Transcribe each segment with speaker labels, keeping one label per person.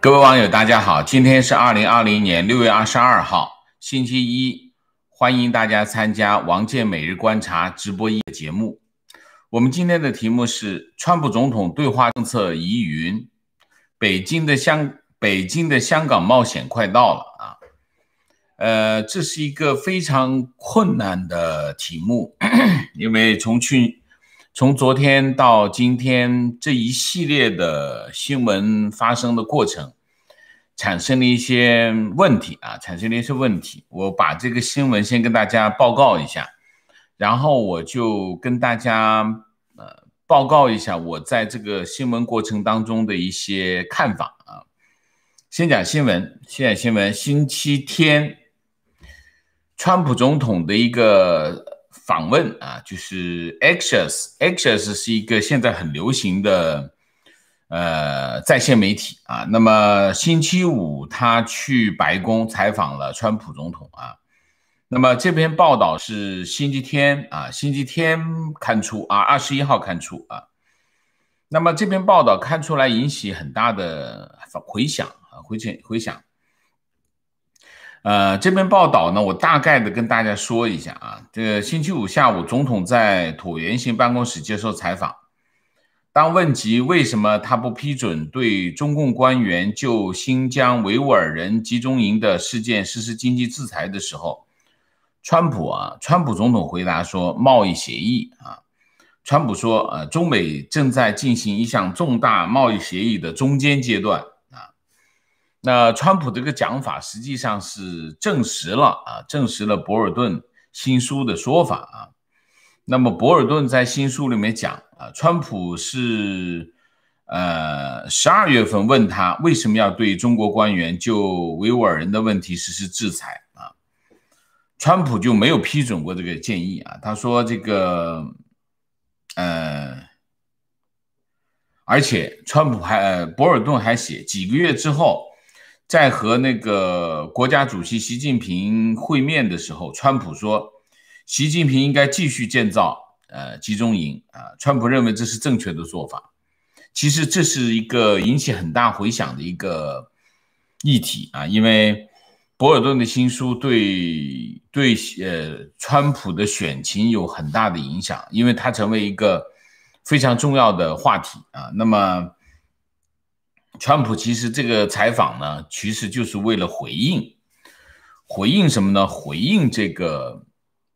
Speaker 1: 各位网友，大家好！今天是二零二零年六月二十二号，星期一，欢迎大家参加王建每日观察直播夜节目。我们今天的题目是：川普总统对话政策疑云，北京的香，北京的香港冒险快到了啊！呃，这是一个非常困难的题目，因为从去，从昨天到今天这一系列的新闻发生的过程。产生了一些问题啊，产生了一些问题。我把这个新闻先跟大家报告一下，然后我就跟大家呃报告一下我在这个新闻过程当中的一些看法啊。先讲新闻，现在新闻，星期天，川普总统的一个访问啊，就是 a Xers，Xers 是一个现在很流行的。呃，在线媒体啊，那么星期五他去白宫采访了川普总统啊，那么这篇报道是星期天啊，星期天刊出啊，二十一号刊出啊，那么这篇报道看出来引起很大的回响啊，回响回响。呃，这篇报道呢，我大概的跟大家说一下啊，这个星期五下午，总统在椭圆形办公室接受采访。当问及为什么他不批准对中共官员就新疆维吾尔人集中营的事件实施经济制裁的时候，川普啊，川普总统回答说：“贸易协议啊，川普说，呃，中美正在进行一项重大贸易协议的中间阶段啊。”那川普这个讲法实际上是证实了啊，证实了博尔顿新书的说法啊。那么博尔顿在新书里面讲啊，川普是，呃，十二月份问他为什么要对中国官员就维吾尔人的问题实施制裁啊，川普就没有批准过这个建议啊。他说这个，呃，而且川普还，博尔顿还写，几个月之后，在和那个国家主席习近平会面的时候，川普说。习近平应该继续建造呃集中营啊，川普认为这是正确的做法。其实这是一个引起很大回响的一个议题啊，因为博尔顿的新书对对呃川普的选情有很大的影响，因为它成为一个非常重要的话题啊。那么川普其实这个采访呢，其实就是为了回应回应什么呢？回应这个。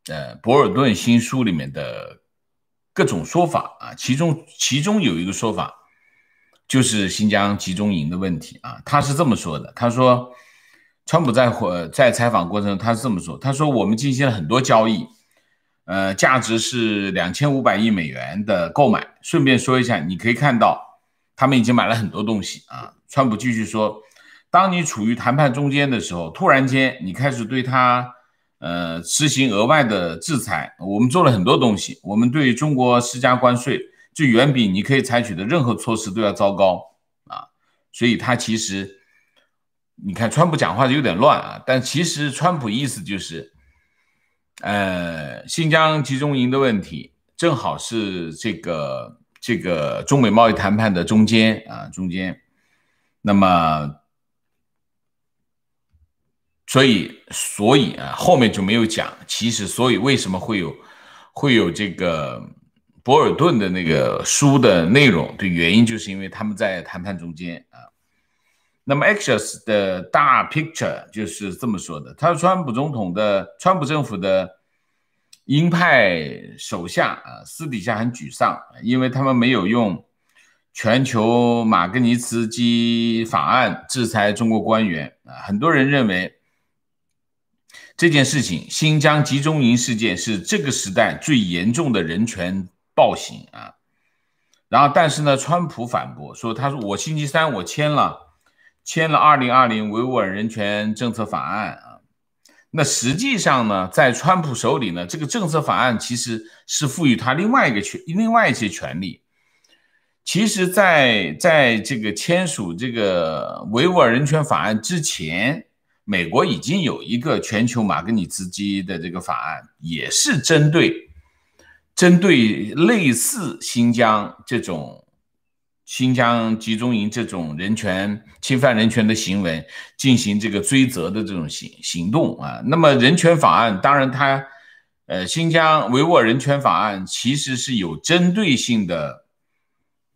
Speaker 1: 呃，博尔顿新书里面的各种说法啊，其中其中有一个说法，就是新疆集中营的问题啊。他是这么说的，他说，川普在火在采访过程他是这么说，他说我们进行了很多交易，呃，价值是两千五百亿美元的购买。顺便说一下，你可以看到他们已经买了很多东西啊。川普继续说，当你处于谈判中间的时候，突然间你开始对他。呃，实行额外的制裁，我们做了很多东西，我们对中国施加关税，就远比你可以采取的任何措施都要糟糕啊！所以他其实，你看川普讲话有点乱啊，但其实川普意思就是，呃，新疆集中营的问题正好是这个这个中美贸易谈判的中间啊，中间，那么。所以，所以啊，后面就没有讲。其实，所以为什么会有会有这个博尔顿的那个书的内容的原因，就是因为他们在谈判中间啊。那么，Axios 的大 picture 就是这么说的：，他说，川普总统的川普政府的鹰派手下啊，私底下很沮丧，因为他们没有用全球马格尼茨基法案制裁中国官员啊。很多人认为。这件事情，新疆集中营事件是这个时代最严重的人权暴行啊。然后，但是呢，川普反驳说，他说我星期三我签了，签了《二零二零维吾尔人权政策法案》啊。那实际上呢，在川普手里呢，这个政策法案其实是赋予他另外一个权，另外一些权利。其实，在在这个签署这个维吾尔人权法案之前。美国已经有一个全球马格尼茨基的这个法案，也是针对针对类似新疆这种新疆集中营这种人权侵犯、人权的行为进行这个追责的这种行行动啊。那么人权法案，当然它，呃，新疆维吾尔人权法案其实是有针对性的。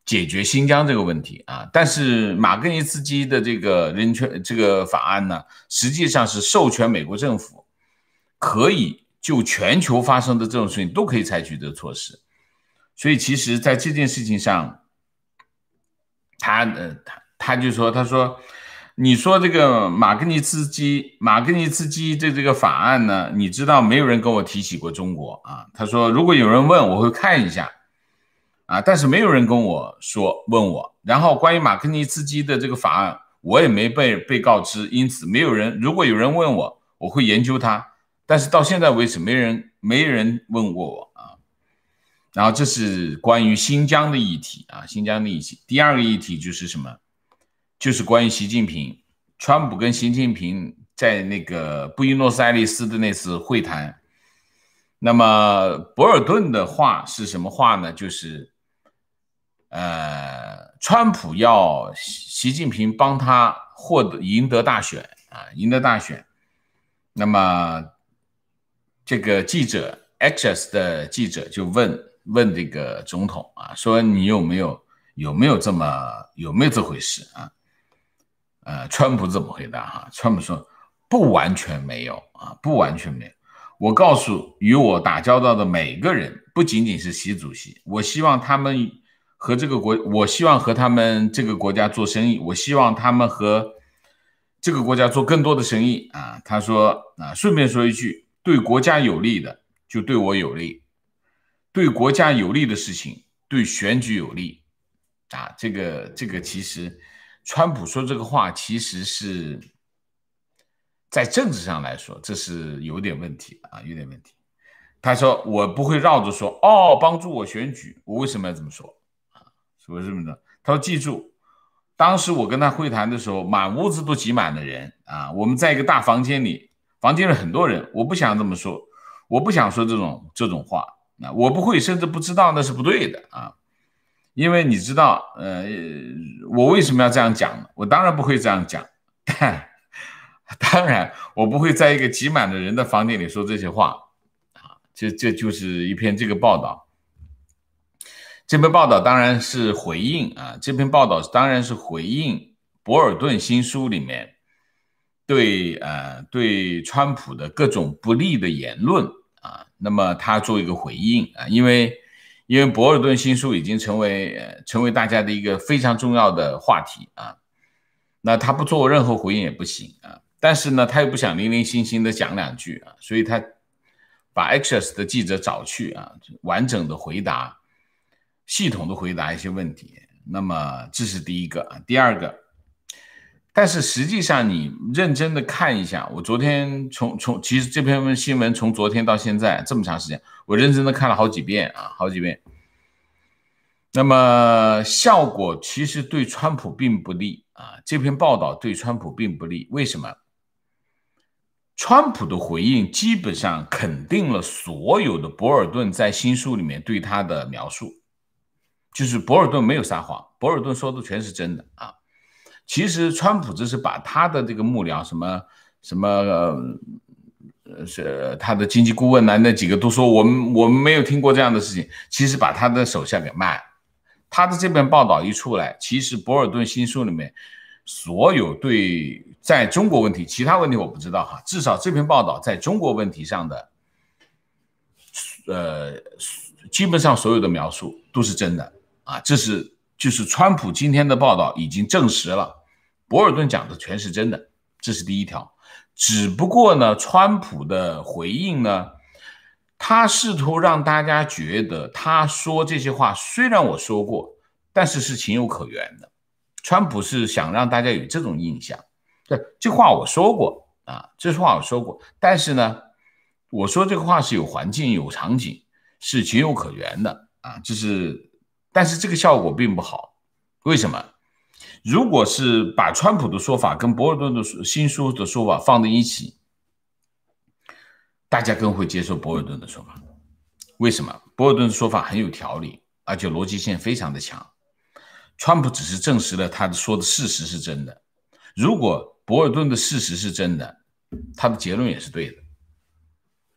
Speaker 1: 解决新疆这个问题啊，但是马格尼茨基的这个人权这个法案呢，实际上是授权美国政府可以就全球发生的这种事情都可以采取的措施。所以其实在这件事情上，他呃他他就说他说你说这个马格尼茨基马格尼茨基的这个法案呢，你知道没有人跟我提起过中国啊。他说如果有人问我会看一下。啊！但是没有人跟我说问我，然后关于马克尼茨基的这个法案，我也没被被告知，因此没有人。如果有人问我，我会研究他。但是到现在为止，没人没人问过我啊。然后这是关于新疆的议题啊。新疆的议题。第二个议题就是什么？就是关于习近平、川普跟习近平在那个布宜诺斯艾利斯的那次会谈。那么博尔顿的话是什么话呢？就是。呃，川普要习近平帮他获得赢得大选啊，赢得大选。那么，这个记者，EX 的记者就问问这个总统啊，说你有没有有没有这么有没有这回事啊？呃，川普怎么回答哈？川普说不完全没有啊，不完全没有。我告诉与我打交道的每个人，不仅仅是习主席，我希望他们。和这个国，我希望和他们这个国家做生意，我希望他们和这个国家做更多的生意啊。他说啊，顺便说一句，对国家有利的就对我有利，对国家有利的事情对选举有利啊。这个这个其实，川普说这个话其实是在政治上来说，这是有点问题啊，有点问题。他说我不会绕着说哦，帮助我选举，我为什么要这么说？我这么的。他说：“记住，当时我跟他会谈的时候，满屋子都挤满了人啊！我们在一个大房间里，房间里很多人。我不想这么说，我不想说这种这种话。那我不会，甚至不知道那是不对的啊！因为你知道，呃，我为什么要这样讲？我当然不会这样讲，但 当然我不会在一个挤满的人的房间里说这些话啊！这这就是一篇这个报道。”这篇报道当然是回应啊，这篇报道当然是回应博尔顿新书里面对呃对川普的各种不利的言论啊，那么他做一个回应啊，因为因为博尔顿新书已经成为成为大家的一个非常重要的话题啊，那他不做任何回应也不行啊，但是呢他又不想零零星星的讲两句啊，所以他把 a x c e s 的记者找去啊，完整的回答。系统的回答一些问题，那么这是第一个啊。第二个，但是实际上你认真的看一下，我昨天从从其实这篇文新闻从昨天到现在这么长时间，我认真的看了好几遍啊，好几遍。那么效果其实对川普并不利啊，这篇报道对川普并不利。为什么？川普的回应基本上肯定了所有的博尔顿在新书里面对他的描述。就是博尔顿没有撒谎，博尔顿说的全是真的啊！其实川普这是把他的这个幕僚什么什么，呃是他的经济顾问呐，那几个都说我们我们没有听过这样的事情。其实把他的手下给卖了。他的这篇报道一出来，其实博尔顿新书里面所有对在中国问题，其他问题我不知道哈，至少这篇报道在中国问题上的，呃，基本上所有的描述都是真的。啊，这是就是川普今天的报道已经证实了，博尔顿讲的全是真的，这是第一条。只不过呢，川普的回应呢，他试图让大家觉得他说这些话，虽然我说过，但是是情有可原的。川普是想让大家有这种印象，对，这话我说过啊，这话我说过，但是呢，我说这个话是有环境有场景，是情有可原的啊，这是。但是这个效果并不好，为什么？如果是把川普的说法跟博尔顿的新书的说法放在一起，大家更会接受博尔顿的说法。为什么？博尔顿的说法很有条理，而且逻辑性非常的强。川普只是证实了他说的事实是真的。如果博尔顿的事实是真的，他的结论也是对的，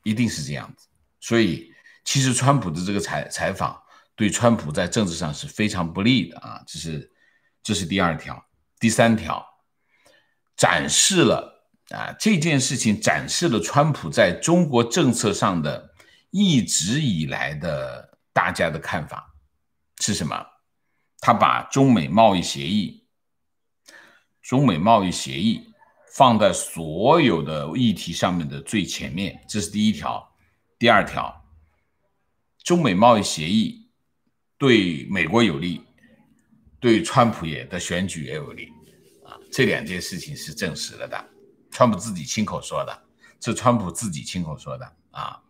Speaker 1: 一定是这样子。所以，其实川普的这个采采访。对川普在政治上是非常不利的啊！这是，这是第二条。第三条，展示了啊这件事情展示了川普在中国政策上的一直以来的大家的看法是什么？他把中美贸易协议，中美贸易协议放在所有的议题上面的最前面，这是第一条。第二条，中美贸易协议。对美国有利，对川普也的选举也有利，啊，这两件事情是证实了的，川普自己亲口说的，是川普自己亲口说的啊，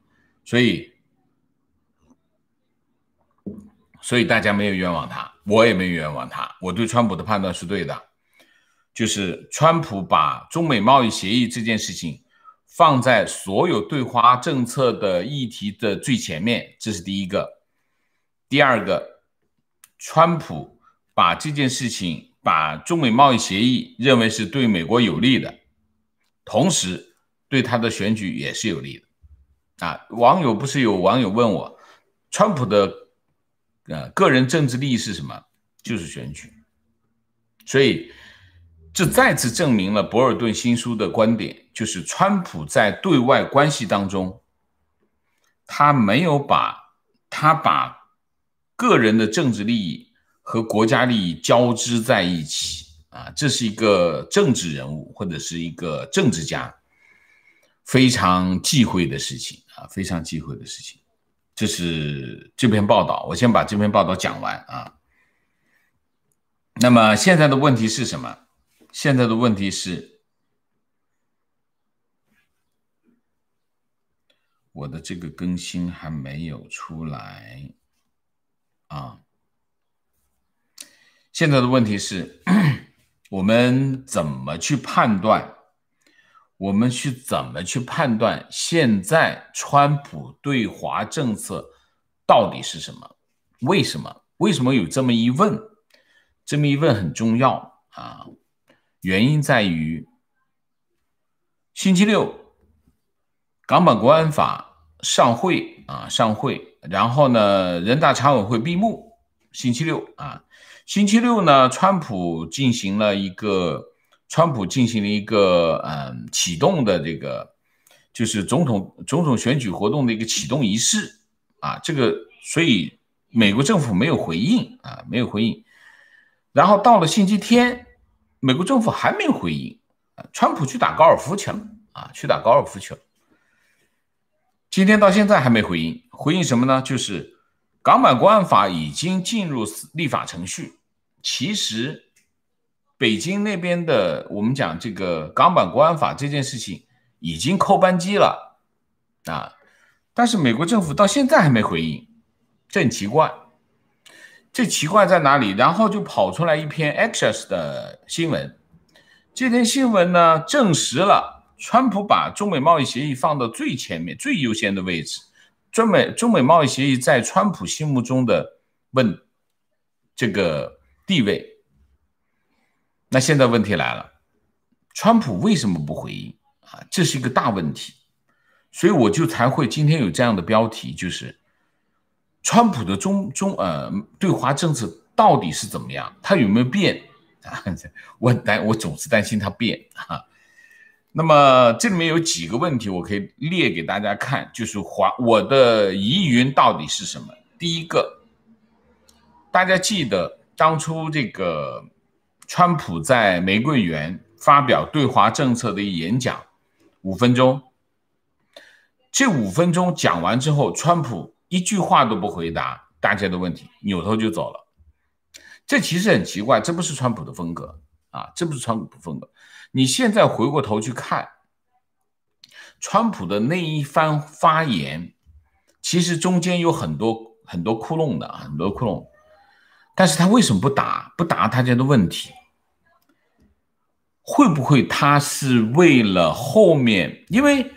Speaker 1: 所以，所以大家没有冤枉他，我也没有冤枉他，我对川普的判断是对的，就是川普把中美贸易协议这件事情放在所有对华政策的议题的最前面，这是第一个。第二个，川普把这件事情、把中美贸易协议认为是对美国有利的，同时对他的选举也是有利的。啊，网友不是有网友问我，川普的呃个人政治利益是什么？就是选举。所以，这再次证明了博尔顿新书的观点，就是川普在对外关系当中，他没有把他把。个人的政治利益和国家利益交织在一起啊，这是一个政治人物或者是一个政治家非常忌讳的事情啊，非常忌讳的事情。这是这篇报道，我先把这篇报道讲完啊。那么现在的问题是什么？现在的问题是，我的这个更新还没有出来。啊，现在的问题是，我们怎么去判断？我们去怎么去判断？现在川普对华政策到底是什么？为什么？为什么有这么一问？这么一问很重要啊！原因在于，星期六港版国安法上会啊上会。然后呢？人大常委会闭幕，星期六啊，星期六呢，川普进行了一个川普进行了一个嗯启动的这个，就是总统总统选举活动的一个启动仪式啊，这个所以美国政府没有回应啊，没有回应。然后到了星期天，美国政府还没有回应啊，川普去打高尔夫去了啊，去打高尔夫去了。今天到现在还没回应。回应什么呢？就是港版国安法已经进入立法程序。其实，北京那边的我们讲这个港版国安法这件事情已经扣扳机了啊！但是美国政府到现在还没回应，这很奇怪。这奇怪在哪里？然后就跑出来一篇 a c c e s s 的新闻，这篇新闻呢证实了川普把中美贸易协议放到最前面、最优先的位置。中美中美贸易协议在川普心目中的问这个地位，那现在问题来了，川普为什么不回应啊？这是一个大问题，所以我就才会今天有这样的标题，就是川普的中中呃对华政策到底是怎么样？他有没有变啊？我很担，我总是担心他变啊。那么这里面有几个问题，我可以列给大家看，就是华我的疑云到底是什么？第一个，大家记得当初这个川普在玫瑰园发表对华政策的一演讲，五分钟，这五分钟讲完之后，川普一句话都不回答大家的问题，扭头就走了，这其实很奇怪，这不是川普的风格啊，这不是川普风格。你现在回过头去看，川普的那一番发言，其实中间有很多很多窟窿的，很多窟窿。但是他为什么不答不答大家的问题？会不会他是为了后面？因为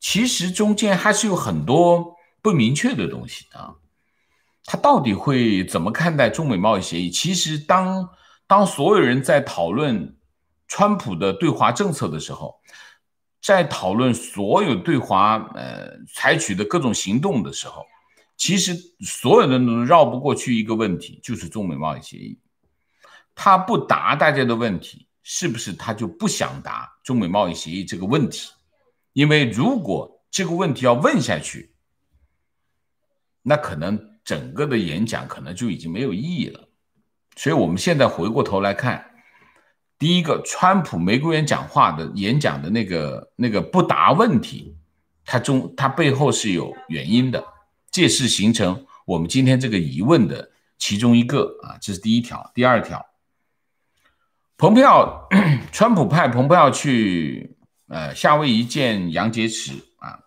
Speaker 1: 其实中间还是有很多不明确的东西啊。他到底会怎么看待中美贸易协议？其实当当所有人在讨论。川普的对华政策的时候，在讨论所有对华呃采取的各种行动的时候，其实所有的都绕不过去一个问题，就是中美贸易协议。他不答大家的问题，是不是他就不想答中美贸易协议这个问题？因为如果这个问题要问下去，那可能整个的演讲可能就已经没有意义了。所以，我们现在回过头来看。第一个，川普玫瑰园讲话的演讲的那个那个不答问题，他中他背后是有原因的，这是形成我们今天这个疑问的其中一个啊，这是第一条。第二条，蓬佩奥 川普派蓬佩奥去呃夏威夷见杨洁篪啊，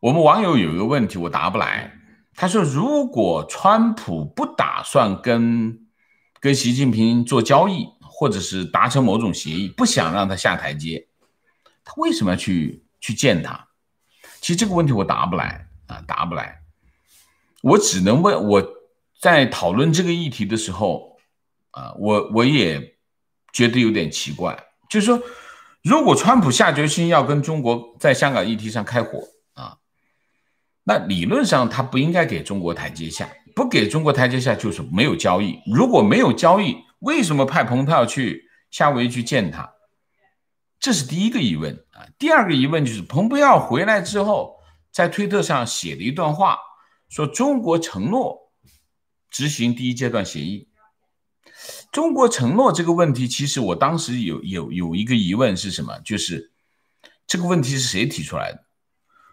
Speaker 1: 我们网友有一个问题我答不来，他说如果川普不打算跟。跟习近平做交易，或者是达成某种协议，不想让他下台阶，他为什么要去去见他？其实这个问题我答不来啊，答不来。我只能问，我在讨论这个议题的时候，啊，我我也觉得有点奇怪，就是说，如果川普下决心要跟中国在香港议题上开火。那理论上他不应该给中国台阶下，不给中国台阶下就是没有交易。如果没有交易，为什么派蓬佩奥去夏威夷去见他？这是第一个疑问啊。第二个疑问就是，蓬佩奥回来之后在推特上写了一段话，说中国承诺执行第一阶段协议。中国承诺这个问题，其实我当时有有有一个疑问是什么，就是这个问题是谁提出来的？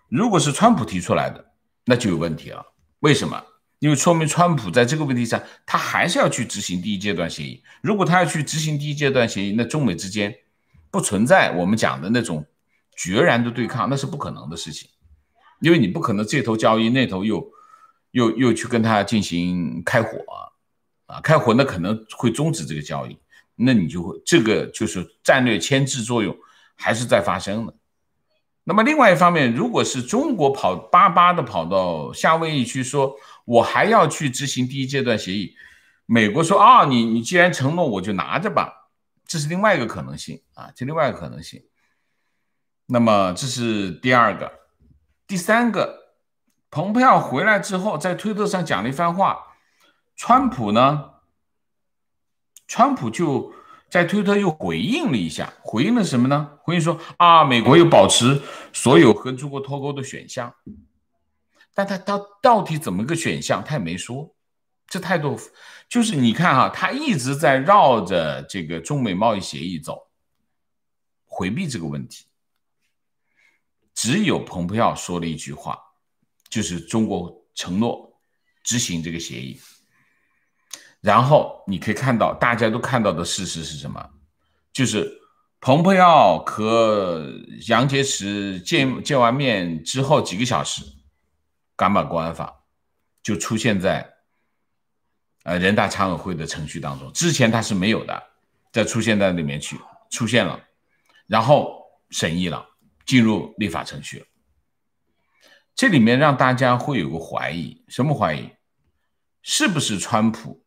Speaker 1: 如果是川普提出来的？那就有问题了，为什么？因为说明川普在这个问题上，他还是要去执行第一阶段协议。如果他要去执行第一阶段协议，那中美之间不存在我们讲的那种决然的对抗，那是不可能的事情。因为你不可能这头交易那头又又又去跟他进行开火啊，啊，开火那可能会终止这个交易，那你就会这个就是战略牵制作用还是在发生的。那么另外一方面，如果是中国跑巴巴的跑到夏威夷去，说我还要去执行第一阶段协议，美国说啊，你你既然承诺，我就拿着吧，这是另外一个可能性啊，这另外一个可能性。那么这是第二个，第三个，蓬佩奥回来之后在推特上讲了一番话，川普呢，川普就。在推特又回应了一下，回应了什么呢？回应说啊，美国又保持所有和中国脱钩的选项，但他到到底怎么个选项他也没说，这态度就是你看哈，他一直在绕着这个中美贸易协议走，回避这个问题。只有蓬佩奥说了一句话，就是中国承诺执行这个协议。然后你可以看到，大家都看到的事实是什么？就是蓬佩奥和杨洁篪见见完面之后几个小时，港版国安法就出现在呃人大常委会的程序当中。之前它是没有的，再出现在里面去，出现了，然后审议了，进入立法程序了。这里面让大家会有个怀疑，什么怀疑？是不是川普？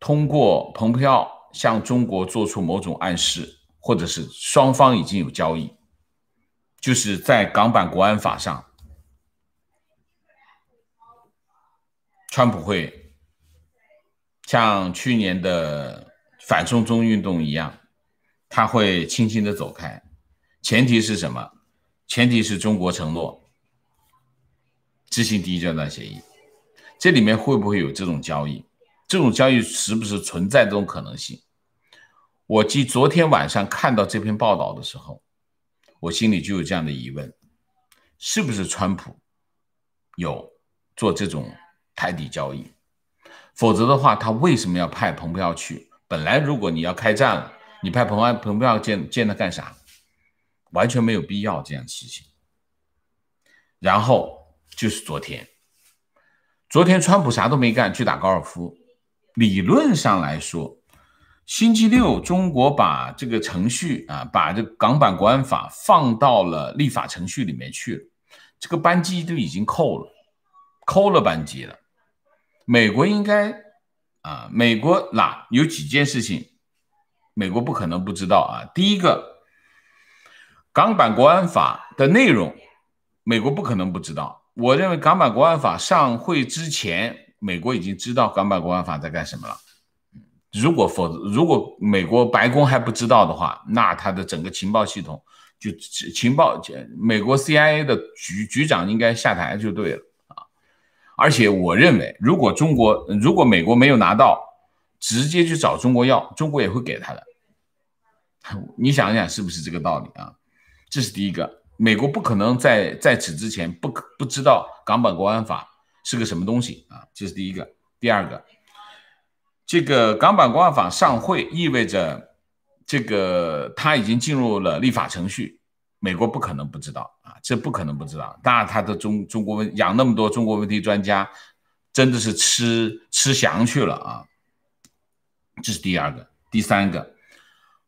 Speaker 1: 通过蓬佩奥向中国做出某种暗示，或者是双方已经有交易，就是在港版国安法上，川普会像去年的反送中运动一样，他会轻轻的走开。前提是什么？前提是中国承诺执行第一阶段协议。这里面会不会有这种交易？这种交易是不是存在这种可能性？我记昨天晚上看到这篇报道的时候，我心里就有这样的疑问：是不是川普有做这种台底交易？否则的话，他为什么要派蓬佩奥去？本来如果你要开战了，你派蓬安佩奥见见他干啥？完全没有必要这样事情。然后就是昨天，昨天川普啥都没干，去打高尔夫。理论上来说，星期六中国把这个程序啊，把这港版国安法放到了立法程序里面去了，这个扳机都已经扣了，扣了扳机了。美国应该啊，美国哪有几件事情，美国不可能不知道啊。第一个，港版国安法的内容，美国不可能不知道。我认为港版国安法上会之前。美国已经知道《港版国安法》在干什么了。如果否，如果美国白宫还不知道的话，那他的整个情报系统就情报，美国 CIA 的局局长应该下台就对了啊。而且我认为，如果中国如果美国没有拿到，直接去找中国要，中国也会给他的。你想一想，是不是这个道理啊？这是第一个，美国不可能在在此之前不不知道《港版国安法》。是个什么东西啊？这是第一个。第二个，这个港版国安法上会意味着这个他已经进入了立法程序，美国不可能不知道啊，这不可能不知道。当然，他的中中国问养那么多中国问题专家，真的是吃吃翔去了啊。这是第二个。第三个，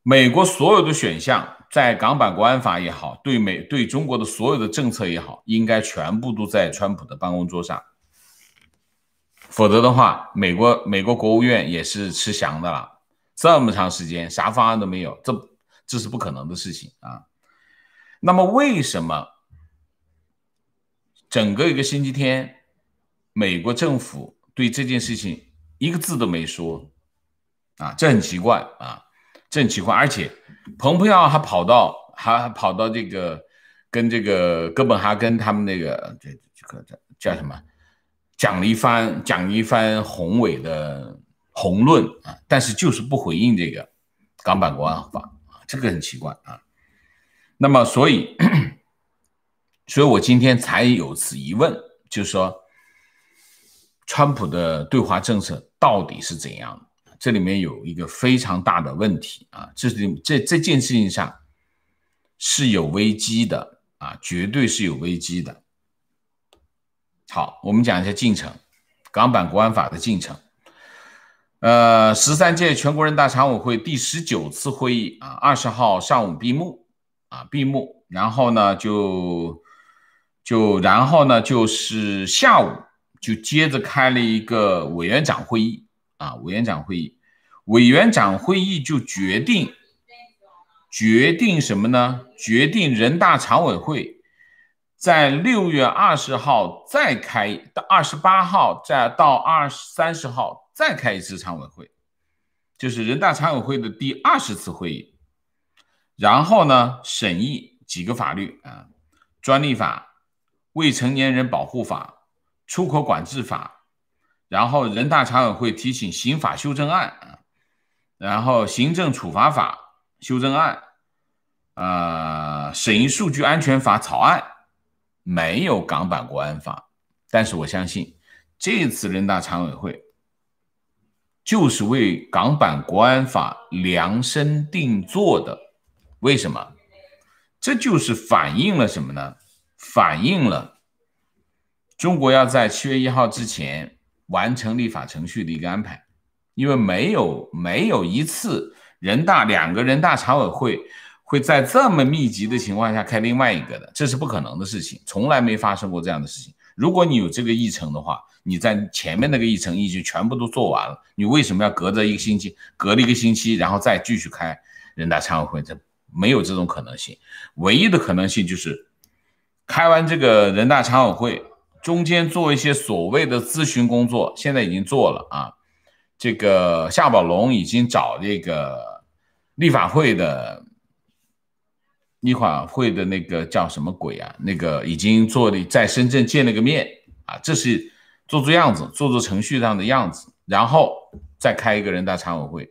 Speaker 1: 美国所有的选项，在港版国安法也好，对美对中国的所有的政策也好，应该全部都在川普的办公桌上。否则的话，美国美国国务院也是吃翔的了。这么长时间，啥方案都没有，这这是不可能的事情啊。那么，为什么整个一个星期天，美国政府对这件事情一个字都没说啊？这很奇怪啊，这很奇怪。而且，蓬佩奥还跑到还跑到这个跟这个哥本哈根他们那个这这个叫什么？讲了一番，讲了一番宏伟的宏论啊，但是就是不回应这个港版国安法啊，这个很奇怪啊。那么，所以，所以我今天才有此疑问，就是说，川普的对华政策到底是怎样这里面有一个非常大的问题啊，这里这这件事情上是有危机的啊，绝对是有危机的。好，我们讲一下进程，港版国安法的进程。呃，十三届全国人大常委会第十九次会议啊，二十号上午闭幕啊闭幕，然后呢就就然后呢就是下午就接着开了一个委员长会议啊委员长会议委员长会议就决定决定什么呢？决定人大常委会。在六月二十号再开，到二十八号再到二三十号再开一次常委会，就是人大常委会的第二十次会议。然后呢，审议几个法律啊，专利法、未成年人保护法、出口管制法，然后人大常委会提请刑法修正案啊，然后行政处罚法修正案，呃，审议数据安全法草案。没有港版国安法，但是我相信这次人大常委会就是为港版国安法量身定做的。为什么？这就是反映了什么呢？反映了中国要在七月一号之前完成立法程序的一个安排，因为没有没有一次人大两个人大常委会。会在这么密集的情况下开另外一个的，这是不可能的事情，从来没发生过这样的事情。如果你有这个议程的话，你在前面那个议程已经全部都做完了，你为什么要隔着一个星期，隔了一个星期，然后再继续开人大常委会？这没有这种可能性。唯一的可能性就是，开完这个人大常委会，中间做一些所谓的咨询工作，现在已经做了啊。这个夏宝龙已经找这个立法会的。立法会的那个叫什么鬼啊？那个已经做了，在深圳见了个面啊，这是做做样子，做做程序上的样子，然后再开一个人大常委会，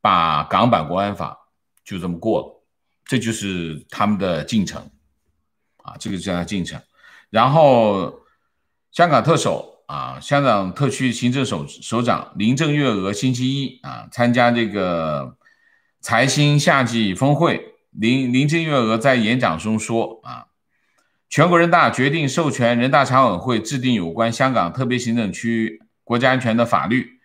Speaker 1: 把港版国安法就这么过了，这就是他们的进程啊，这个叫进程。然后香港特首啊，香港特区行政首首长林郑月娥星期一啊，参加这个财新夏季峰会。林林郑月娥在演讲中说：“啊，全国人大决定授权人大常委会制定有关香港特别行政区国家安全的法律，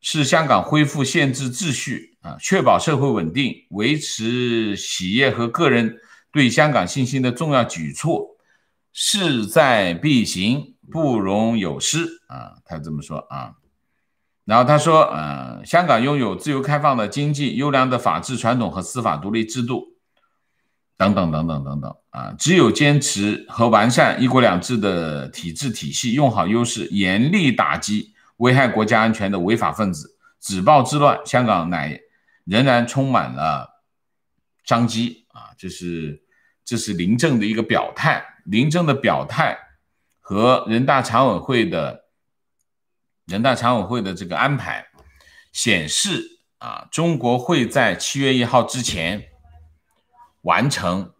Speaker 1: 是香港恢复限制秩序啊，确保社会稳定、维持企业和个人对香港信心的重要举措，势在必行，不容有失啊。”他这么说啊。然后他说，呃，香港拥有自由开放的经济、优良的法治传统和司法独立制度，等等等等等等啊！只有坚持和完善“一国两制”的体制体系，用好优势，严厉打击危害国家安全的违法分子，止暴制乱，香港乃仍然充满了商机啊！这是这是林郑的一个表态，林郑的表态和人大常委会的。人大常委会的这个安排显示啊，中国会在七月一号之前完成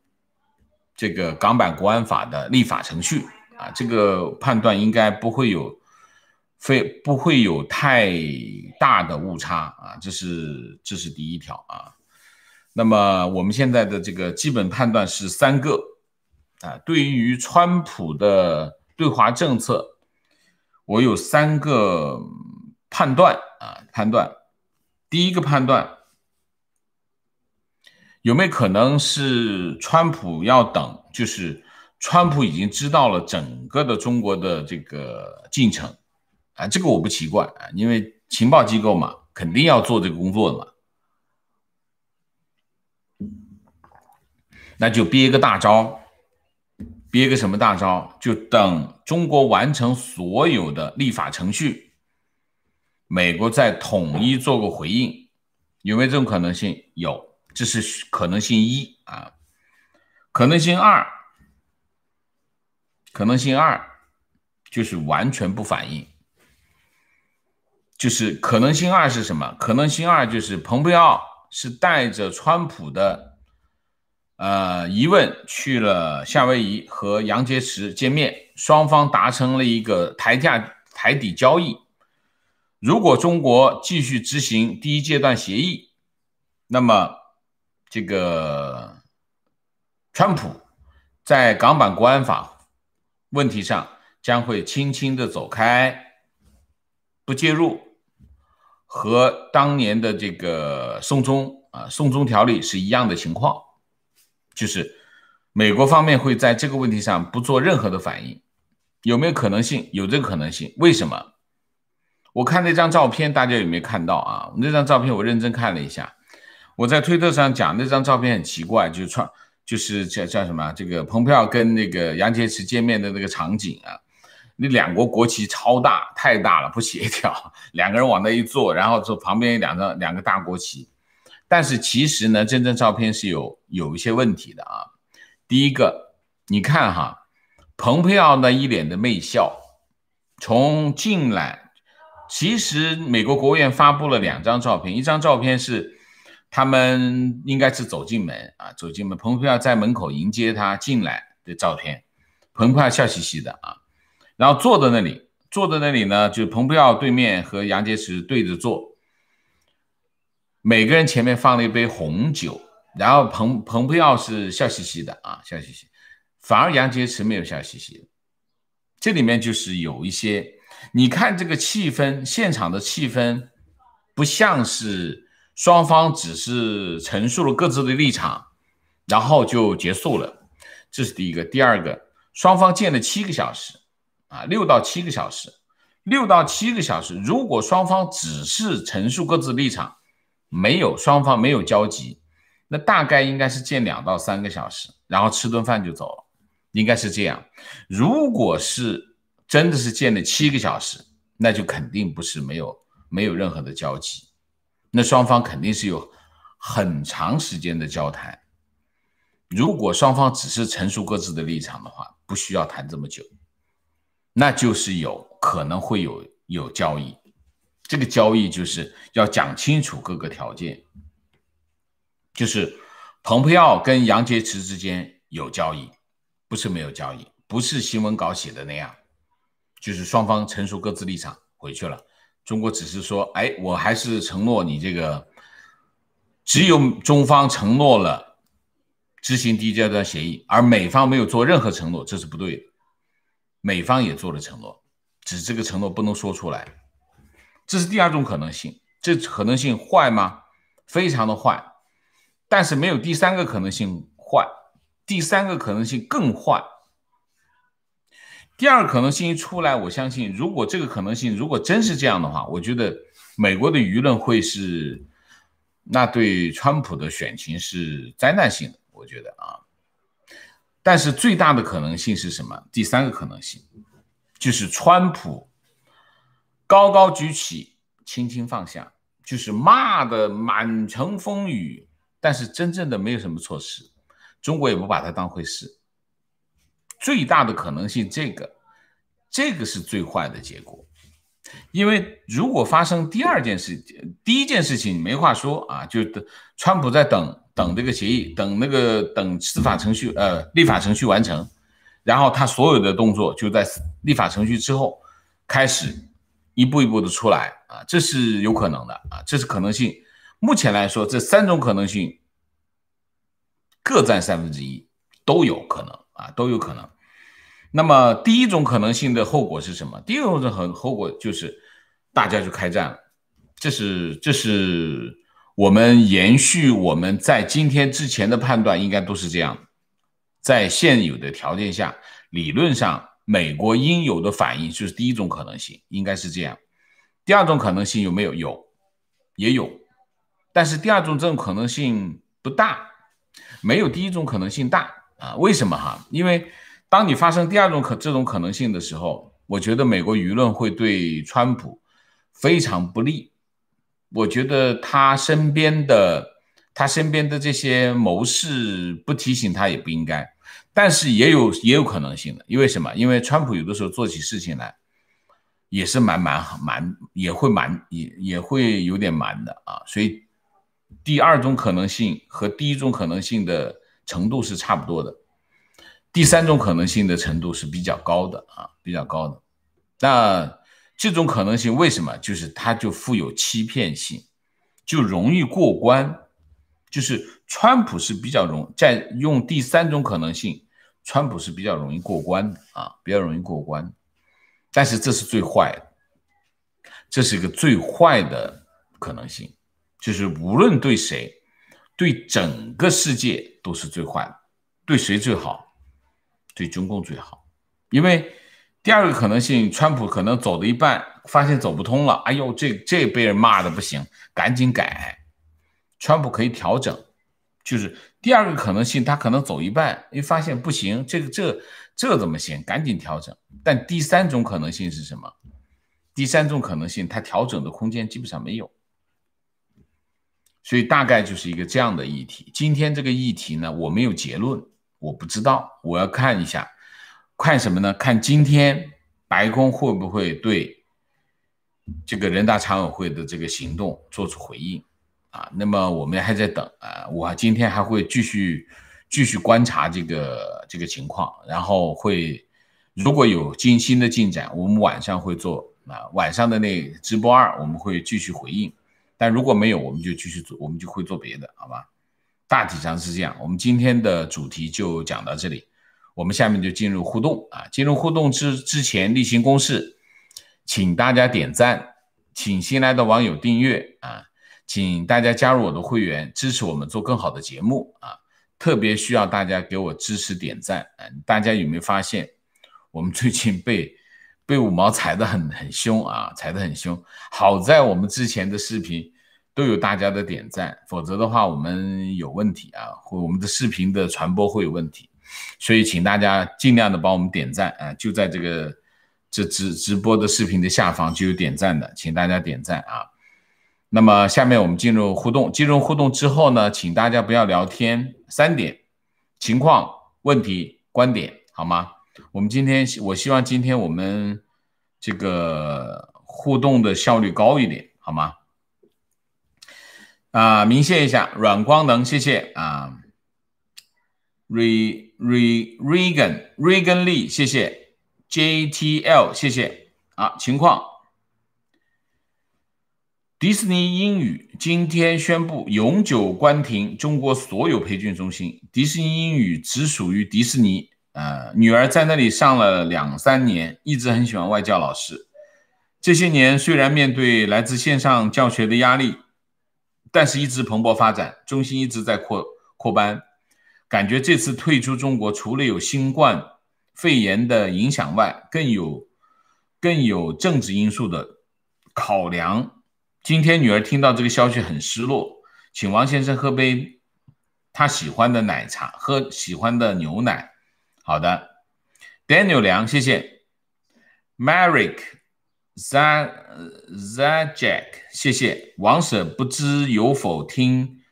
Speaker 1: 这个港版国安法的立法程序啊，这个判断应该不会有非不会有太大的误差啊，这是这是第一条啊。那么我们现在的这个基本判断是三个啊，对于川普的对华政策。我有三个判断啊，判断，第一个判断有没有可能是川普要等，就是川普已经知道了整个的中国的这个进程啊，这个我不奇怪啊，因为情报机构嘛，肯定要做这个工作的嘛，那就憋一个大招。憋个什么大招？就等中国完成所有的立法程序，美国再统一做个回应，有没有这种可能性？有，这是可能性一啊。可能性二，可能性二就是完全不反应，就是可能性二是什么？可能性二就是蓬佩奥是带着川普的。呃，疑问去了夏威夷和杨洁篪见面，双方达成了一个台价台底交易。如果中国继续执行第一阶段协议，那么这个川普在港版国安法问题上将会轻轻的走开，不介入，和当年的这个“送中”啊“送中”条例是一样的情况。就是美国方面会在这个问题上不做任何的反应，有没有可能性？有这个可能性。为什么？我看那张照片，大家有没有看到啊？那张照片我认真看了一下，我在推特上讲那张照片很奇怪，就是创就是叫叫什么？这个蓬佩奥跟那个杨洁篪见面的那个场景啊，那两国国旗超大，太大了，不协调。两个人往那一坐，然后坐旁边两张两个大国旗。但是其实呢，这张照片是有有一些问题的啊。第一个，你看哈，蓬佩奥呢一脸的媚笑，从进来，其实美国国务院发布了两张照片，一张照片是他们应该是走进门啊，走进门，蓬佩奥在门口迎接他进来的照片，蓬佩奥笑嘻嘻的啊，然后坐在那里，坐在那里呢，就是蓬佩奥对面和杨洁篪对着坐。每个人前面放了一杯红酒，然后彭彭奥是笑嘻嘻的啊，笑嘻嘻，反而杨洁篪没有笑嘻嘻这里面就是有一些，你看这个气氛，现场的气氛不像是双方只是陈述了各自的立场，然后就结束了。这是第一个，第二个，双方见了七个小时啊，六到七个小时，六到七个小时。如果双方只是陈述各自立场，没有，双方没有交集，那大概应该是见两到三个小时，然后吃顿饭就走了，应该是这样。如果是真的是见了七个小时，那就肯定不是没有没有任何的交集，那双方肯定是有很长时间的交谈。如果双方只是陈述各自的立场的话，不需要谈这么久，那就是有可能会有有交易。这个交易就是要讲清楚各个条件，就是蓬佩奥跟杨洁篪之间有交易，不是没有交易，不是新闻稿写的那样，就是双方陈述各自立场回去了。中国只是说，哎，我还是承诺你这个，只有中方承诺了执行第一阶段协议，而美方没有做任何承诺，这是不对的。美方也做了承诺，只是这个承诺不能说出来。这是第二种可能性，这可能性坏吗？非常的坏，但是没有第三个可能性坏，第三个可能性更坏。第二可能性一出来，我相信，如果这个可能性如果真是这样的话，我觉得美国的舆论会是，那对川普的选情是灾难性的，我觉得啊。但是最大的可能性是什么？第三个可能性，就是川普。高高举起，轻轻放下，就是骂的满城风雨，但是真正的没有什么措施，中国也不把它当回事。最大的可能性，这个，这个是最坏的结果，因为如果发生第二件事情，第一件事情没话说啊，就等川普在等等这个协议，等那个等司法程序，呃，立法程序完成，然后他所有的动作就在立法程序之后开始。一步一步的出来啊，这是有可能的啊，这是可能性。目前来说，这三种可能性各占三分之一，都有可能啊，都有可能。那么第一种可能性的后果是什么？第二种后后果就是大家就开战了，这是这是我们延续我们在今天之前的判断，应该都是这样。在现有的条件下，理论上。美国应有的反应就是第一种可能性，应该是这样。第二种可能性有没有？有，也有。但是第二种这种可能性不大，没有第一种可能性大啊？为什么哈？因为当你发生第二种可这种可能性的时候，我觉得美国舆论会对川普非常不利。我觉得他身边的他身边的这些谋士不提醒他也不应该。但是也有也有可能性的，因为什么？因为川普有的时候做起事情来，也是蛮蛮蛮，也会蛮也也会有点蛮的啊。所以，第二种可能性和第一种可能性的程度是差不多的，第三种可能性的程度是比较高的啊，比较高的。那这种可能性为什么？就是它就富有欺骗性，就容易过关，就是川普是比较容在用第三种可能性。川普是比较容易过关啊，比较容易过关，但是这是最坏的，这是一个最坏的可能性，就是无论对谁，对整个世界都是最坏的，对谁最好，对中共最好，因为第二个可能性，川普可能走的一半，发现走不通了，哎呦，这这被人骂的不行，赶紧改，川普可以调整。就是第二个可能性，他可能走一半，一发现不行，这个这这怎么行？赶紧调整。但第三种可能性是什么？第三种可能性，它调整的空间基本上没有。所以大概就是一个这样的议题。今天这个议题呢，我没有结论，我不知道，我要看一下，看什么呢？看今天白宫会不会对这个人大常委会的这个行动做出回应。啊，那么我们还在等啊，我今天还会继续继续观察这个这个情况，然后会如果有进新的进展，我们晚上会做啊，晚上的那直播二我们会继续回应，但如果没有，我们就继续做，我们就会做别的，好吧？大体上是这样。我们今天的主题就讲到这里，我们下面就进入互动啊，进入互动之之前例行公事，请大家点赞，请新来的网友订阅啊。请大家加入我的会员，支持我们做更好的节目啊！特别需要大家给我支持点赞，嗯，大家有没有发现，我们最近被被五毛踩的很很凶啊，踩的很凶。好在我们之前的视频都有大家的点赞，否则的话我们有问题啊，或我们的视频的传播会有问题。所以请大家尽量的帮我们点赞，啊，就在这个这直直播的视频的下方就有点赞的，请大家点赞啊。那么，下面我们进入互动。进入互动之后呢，请大家不要聊天，三点情况、问题、观点，好吗？我们今天我希望今天我们这个互动的效率高一点，好吗？啊，明谢一下软光能，谢谢啊。Re Re Reagan Reagan Lee，谢谢。JTL，谢谢。啊，情况。迪士尼英语今天宣布永久关停中国所有培训中心。迪士尼英语只属于迪士尼，呃，女儿在那里上了两三年，一直很喜欢外教老师。这些年虽然面对来自线上教学的压力，但是一直蓬勃发展，中心一直在扩扩班。感觉这次退出中国，除了有新冠肺炎的影响外，更有更有政治因素的考量。今天女儿听到这个消息很失落，请王先生喝杯他喜欢的奶茶，喝喜欢的牛奶。好的，Daniel，谢谢，Marik，Zajak，c 谢谢。王婶不知有否听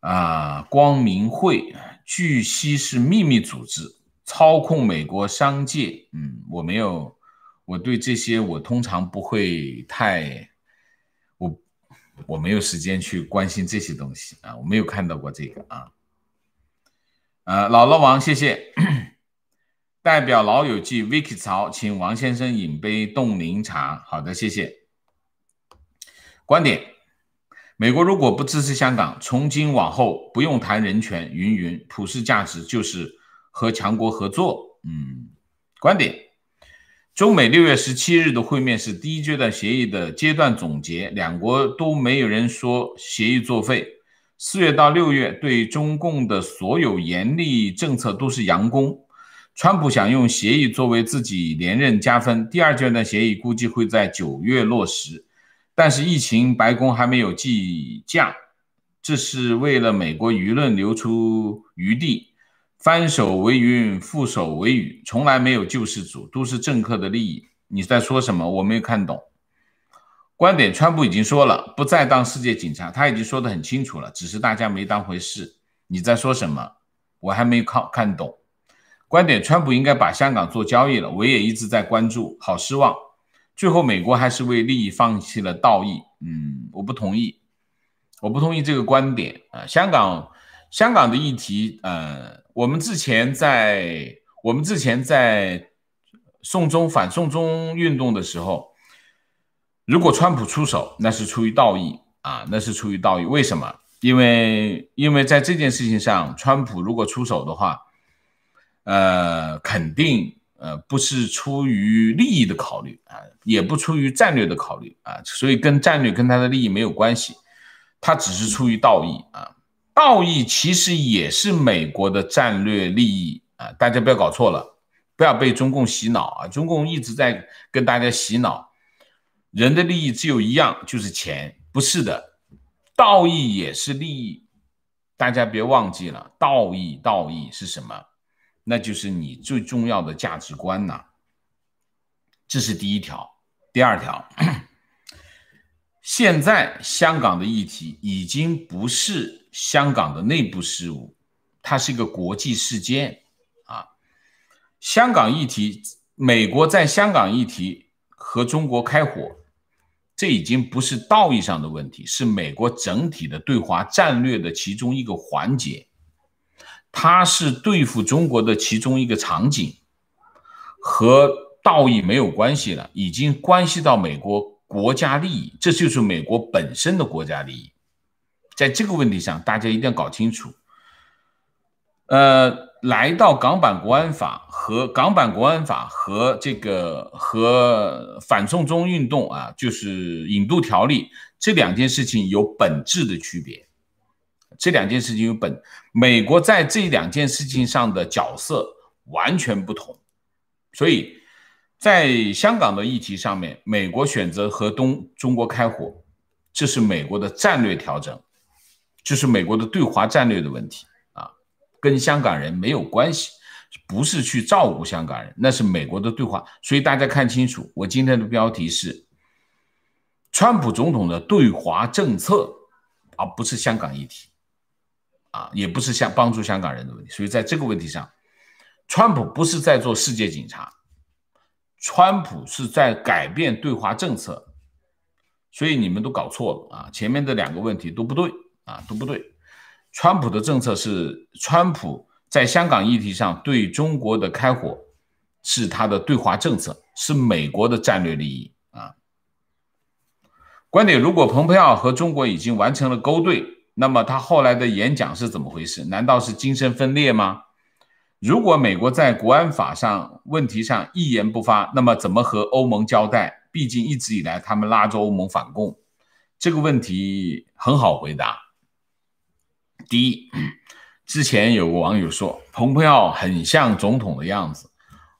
Speaker 1: 啊？光明会据悉是秘密组织，操控美国商界。嗯，我没有，我对这些我通常不会太。我没有时间去关心这些东西啊，我没有看到过这个啊。呃，老了王，谢谢。代表老友记 Vicky 曹，请王先生饮杯冻柠茶。好的，谢谢。观点：美国如果不支持香港，从今往后不用谈人权、云云，普世价值就是和强国合作。嗯，观点。中美六月十七日的会面是第一阶段协议的阶段总结，两国都没有人说协议作废。四月到六月对中共的所有严厉政策都是佯攻，川普想用协议作为自己连任加分。第二阶段协议估计会在九月落实，但是疫情白宫还没有计价，这是为了美国舆论留出余地。翻手为云，覆手为雨，从来没有救世主，都是政客的利益。你在说什么？我没有看懂。观点：川普已经说了，不再当世界警察，他已经说得很清楚了，只是大家没当回事。你在说什么？我还没看看懂。观点：川普应该把香港做交易了，我也一直在关注，好失望。最后，美国还是为利益放弃了道义。嗯，我不同意，我不同意这个观点啊。香港，香港的议题，呃。我们之前在我们之前在送中反送中运动的时候，如果川普出手，那是出于道义啊，那是出于道义。为什么？因为因为在这件事情上，川普如果出手的话，呃，肯定呃不是出于利益的考虑啊，也不出于战略的考虑啊，所以跟战略跟他的利益没有关系，他只是出于道义啊。道义其实也是美国的战略利益啊！大家不要搞错了，不要被中共洗脑啊！中共一直在跟大家洗脑，人的利益只有一样，就是钱，不是的，道义也是利益，大家别忘记了，道义道义是什么？那就是你最重要的价值观呐！这是第一条，第二条，现在香港的议题已经不是。香港的内部事务，它是一个国际事件啊。香港议题，美国在香港议题和中国开火，这已经不是道义上的问题，是美国整体的对华战略的其中一个环节。它是对付中国的其中一个场景，和道义没有关系了，已经关系到美国国家利益，这就是美国本身的国家利益。在这个问题上，大家一定要搞清楚。呃，来到港版国安法和港版国安法和这个和反送中运动啊，就是引渡条例这两件事情有本质的区别。这两件事情有本，美国在这两件事情上的角色完全不同。所以在香港的议题上面，美国选择和东中国开火，这是美国的战略调整。就是美国的对华战略的问题啊，跟香港人没有关系，不是去照顾香港人，那是美国的对华。所以大家看清楚，我今天的标题是：川普总统的对华政策，而不是香港议题，啊，也不是相帮助香港人的问题。所以在这个问题上，川普不是在做世界警察，川普是在改变对华政策。所以你们都搞错了啊，前面的两个问题都不对。啊都不对，川普的政策是川普在香港议题上对中国的开火，是他的对华政策，是美国的战略利益啊。观点：如果蓬佩奥和中国已经完成了勾兑，那么他后来的演讲是怎么回事？难道是精神分裂吗？如果美国在国安法上问题上一言不发，那么怎么和欧盟交代？毕竟一直以来他们拉着欧盟反共，这个问题很好回答。第一，之前有个网友说蓬佩奥很像总统的样子，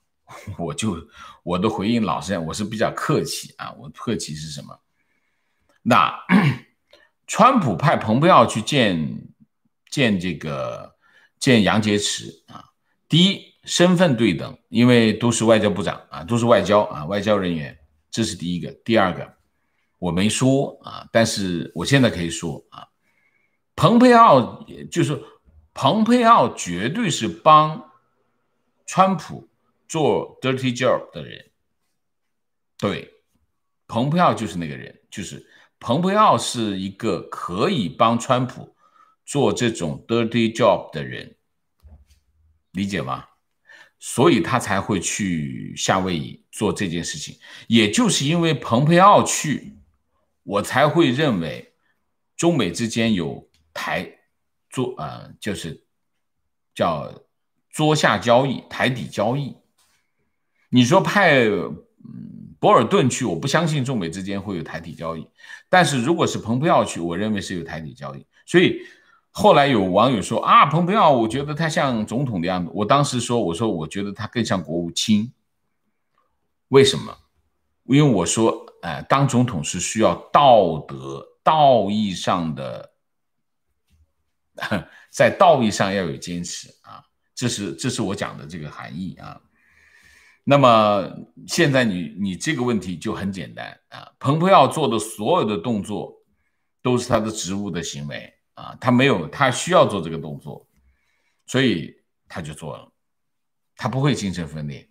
Speaker 1: 我就我的回应，老实讲，我是比较客气啊。我客气是什么？那川普派蓬佩奥去见见这个见杨洁篪啊，第一身份对等，因为都是外交部长啊，都是外交啊，外交人员，这是第一个。第二个，我没说啊，但是我现在可以说啊。蓬佩奥就是，蓬佩奥绝对是帮川普做 dirty job 的人。对，蓬佩奥就是那个人，就是蓬佩奥是一个可以帮川普做这种 dirty job 的人，理解吗？所以他才会去夏威夷做这件事情，也就是因为蓬佩奥去，我才会认为中美之间有。台桌呃，就是叫桌下交易、台底交易。你说派嗯博尔顿去，我不相信中美之间会有台底交易。但是如果是蓬佩奥去，我认为是有台底交易。所以后来有网友说啊，蓬佩奥，我觉得他像总统的样子。我当时说，我说我觉得他更像国务卿。为什么？因为我说，哎，当总统是需要道德、道义上的。在道义上要有坚持啊，这是这是我讲的这个含义啊。那么现在你你这个问题就很简单啊，蓬佩奥做的所有的动作都是他的职务的行为啊，他没有他需要做这个动作，所以他就做了，他不会精神分裂，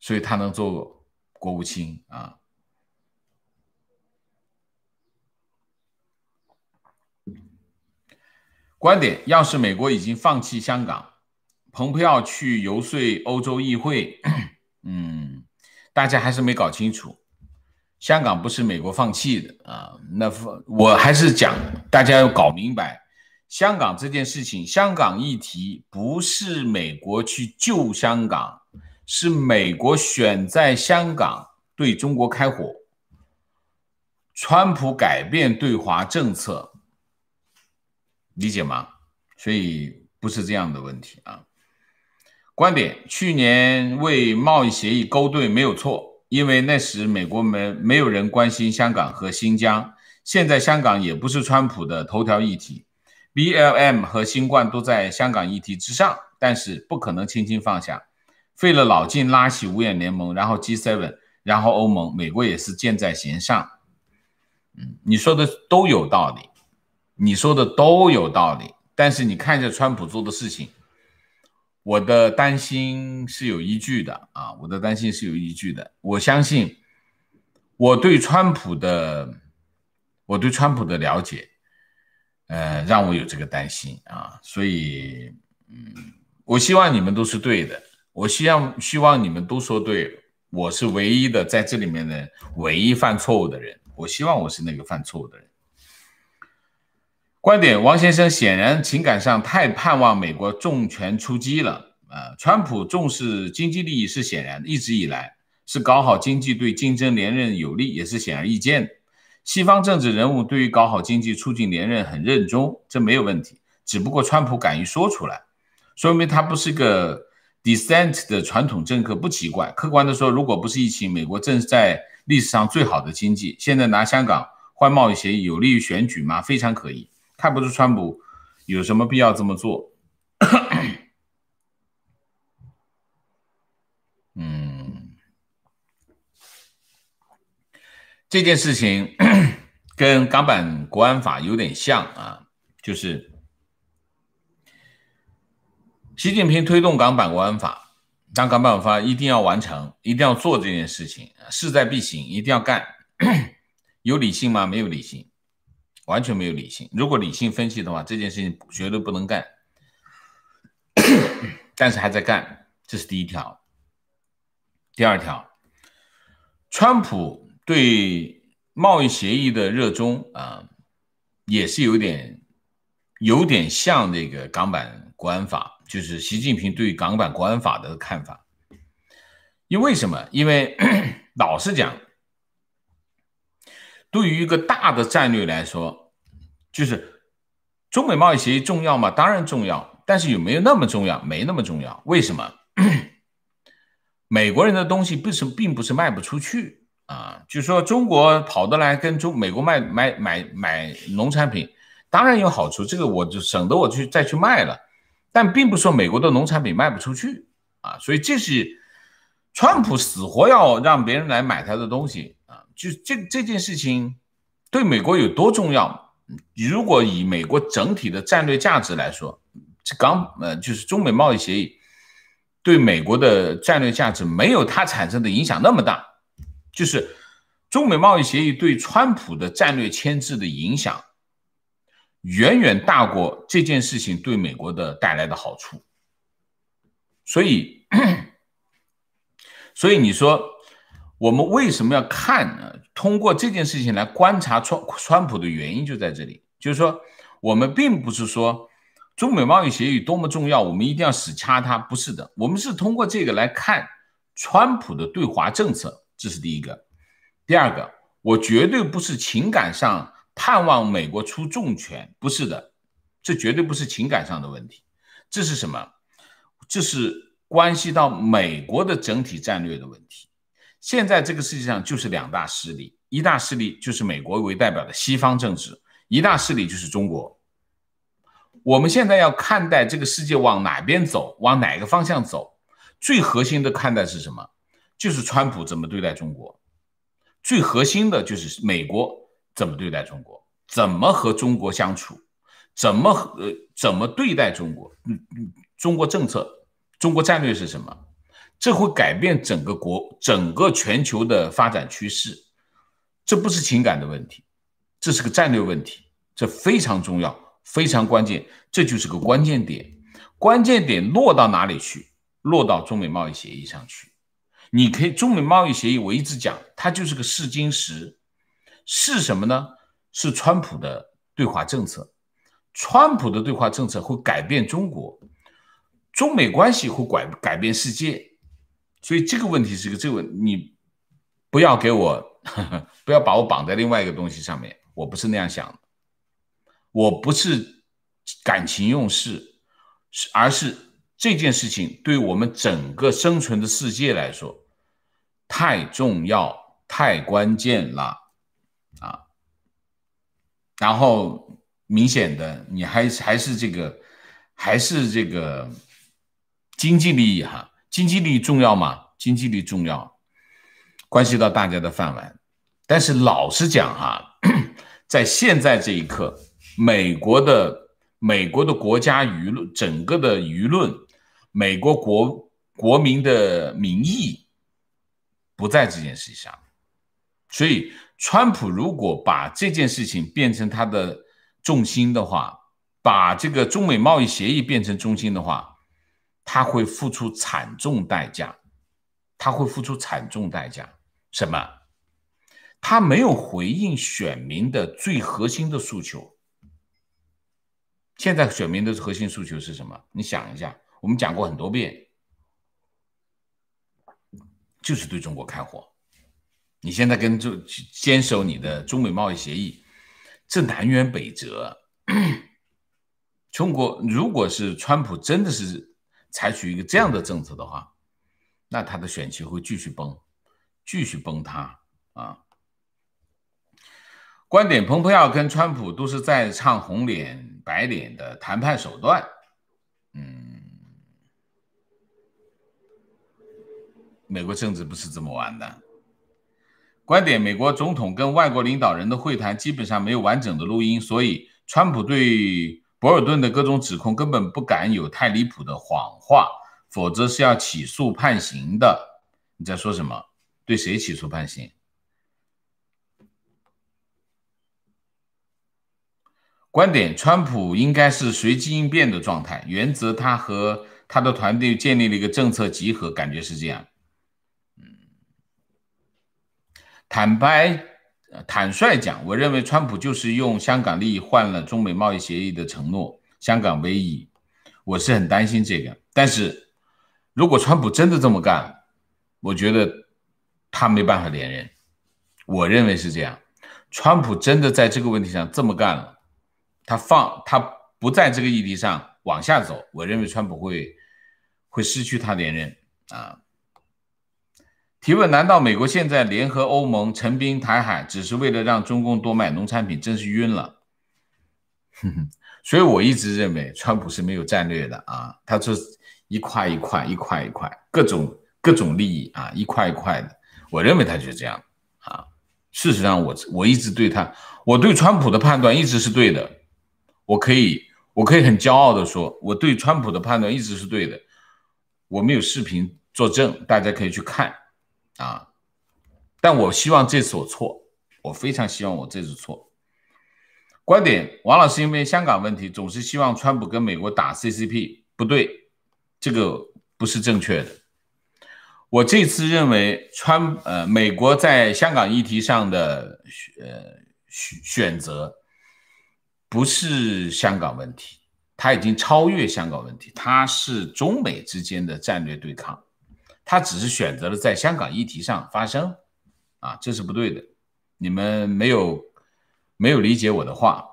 Speaker 1: 所以他能做国务卿啊。观点：要是美国已经放弃香港，蓬佩奥去游说欧洲议会，嗯，大家还是没搞清楚，香港不是美国放弃的啊。那我还是讲，大家要搞明白，香港这件事情，香港议题不是美国去救香港，是美国选在香港对中国开火。川普改变对华政策。理解吗？所以不是这样的问题啊。观点：去年为贸易协议勾兑没有错，因为那时美国没没有人关心香港和新疆。现在香港也不是川普的头条议题，B L M 和新冠都在香港议题之上，但是不可能轻轻放下。费了老劲拉起五眼联盟，然后 G seven，然后欧盟，美国也是箭在弦上。嗯，你说的都有道理。你说的都有道理，但是你看一下川普做的事情，我的担心是有依据的啊，我的担心是有依据的。我相信我对川普的我对川普的了解，呃，让我有这个担心啊，所以嗯，我希望你们都是对的，我希望希望你们都说对，我是唯一的在这里面的唯一犯错误的人，我希望我是那个犯错误的人。观点：王先生显然情感上太盼望美国重拳出击了。啊，川普重视经济利益是显然的，一直以来是搞好经济对竞争连任有利，也是显而易见的。西方政治人物对于搞好经济促进连任很认真，这没有问题。只不过川普敢于说出来，说明他不是个 dissent 的传统政客，不奇怪。客观的说，如果不是疫情，美国正在历史上最好的经济。现在拿香港换贸易协议有利于选举吗？非常可疑。看不出川普有什么必要这么做。嗯，这件事情 跟港版国安法有点像啊，就是习近平推动港版国安法，港港版国法一定要完成，一定要做这件事情，势在必行，一定要干。有理性吗？没有理性。完全没有理性。如果理性分析的话，这件事情绝对不能干，但是还在干，这是第一条。第二条，川普对贸易协议的热衷啊，也是有点有点像那个港版国安法，就是习近平对港版国安法的看法。因为什么？因为 老实讲。对于一个大的战略来说，就是中美贸易协议重要吗？当然重要，但是有没有那么重要？没那么重要。为什么？美国人的东西不是并不是卖不出去啊，就说中国跑得来跟中美国卖卖买买农产品，当然有好处，这个我就省得我去再去卖了。但并不是说美国的农产品卖不出去啊，所以这是川普死活要让别人来买他的东西。就这这件事情对美国有多重要？如果以美国整体的战略价值来说，这刚呃就是中美贸易协议对美国的战略价值没有它产生的影响那么大。就是中美贸易协议对川普的战略牵制的影响，远远大过这件事情对美国的带来的好处。所以，所以你说。我们为什么要看呢？通过这件事情来观察川川普的原因就在这里，就是说，我们并不是说中美贸易协议多么重要，我们一定要死掐它，不是的。我们是通过这个来看川普的对华政策，这是第一个。第二个，我绝对不是情感上盼望美国出重拳，不是的，这绝对不是情感上的问题。这是什么？这是关系到美国的整体战略的问题。现在这个世界上就是两大势力，一大势力就是美国为代表的西方政治，一大势力就是中国。我们现在要看待这个世界往哪边走，往哪个方向走，最核心的看待是什么？就是川普怎么对待中国，最核心的就是美国怎么对待中国，怎么和中国相处，怎么和怎么对待中国？嗯嗯，中国政策、中国战略是什么？这会改变整个国、整个全球的发展趋势，这不是情感的问题，这是个战略问题，这非常重要、非常关键，这就是个关键点。关键点落到哪里去？落到中美贸易协议上去。你可以，中美贸易协议，我一直讲，它就是个试金石。试什么呢？是川普的对华政策。川普的对华政策会改变中国，中美关系会改改变世界。所以这个问题是个这个问你不要给我 不要把我绑在另外一个东西上面，我不是那样想的，我不是感情用事，是而是这件事情对我们整个生存的世界来说太重要太关键了啊，然后明显的你还还是这个还是这个经济利益哈。经济利益重要吗？经济利益重要，关系到大家的饭碗。但是老实讲哈，在现在这一刻，美国的美国的国家舆论，整个的舆论，美国国国民的民意，不在这件事上。所以，川普如果把这件事情变成他的重心的话，把这个中美贸易协议变成中心的话。他会付出惨重代价，他会付出惨重代价。什么？他没有回应选民的最核心的诉求。现在选民的核心诉求是什么？你想一下，我们讲过很多遍，就是对中国开火。你现在跟就坚守你的中美贸易协议，这南辕北辙。中国如果是川普，真的是。采取一个这样的政策的话，那他的选情会继续崩，继续崩塌啊！观点：蓬佩奥跟川普都是在唱红脸白脸的谈判手段。嗯，美国政治不是这么玩的。观点：美国总统跟外国领导人的会谈基本上没有完整的录音，所以川普对。博尔顿的各种指控根本不敢有太离谱的谎话，否则是要起诉判刑的。你在说什么？对谁起诉判刑？观点：川普应该是随机应变的状态，原则他和他的团队建立了一个政策集合，感觉是这样。嗯，坦白。坦率讲，我认为川普就是用香港利益换了中美贸易协议的承诺，香港唯一，我是很担心这个。但是，如果川普真的这么干，我觉得他没办法连任，我认为是这样。川普真的在这个问题上这么干了，他放他不在这个议题上往下走，我认为川普会会失去他连任啊。提问：难道美国现在联合欧盟陈兵台海，只是为了让中共多买农产品？真是晕了。所以我一直认为，川普是没有战略的啊。他这一块一块一块一块，各种各种利益啊，一块一块的。我认为他就这样啊。事实上，我我一直对他，我对川普的判断一直是对的。我可以，我可以很骄傲的说，我对川普的判断一直是对的。我没有视频作证，大家可以去看。啊！但我希望这次我错，我非常希望我这次错。观点：王老师因为香港问题，总是希望川普跟美国打 CCP，不对，这个不是正确的。我这次认为，川呃，美国在香港议题上的呃选选择，不是香港问题，它已经超越香港问题，它是中美之间的战略对抗。他只是选择了在香港议题上发声，啊，这是不对的。你们没有没有理解我的话。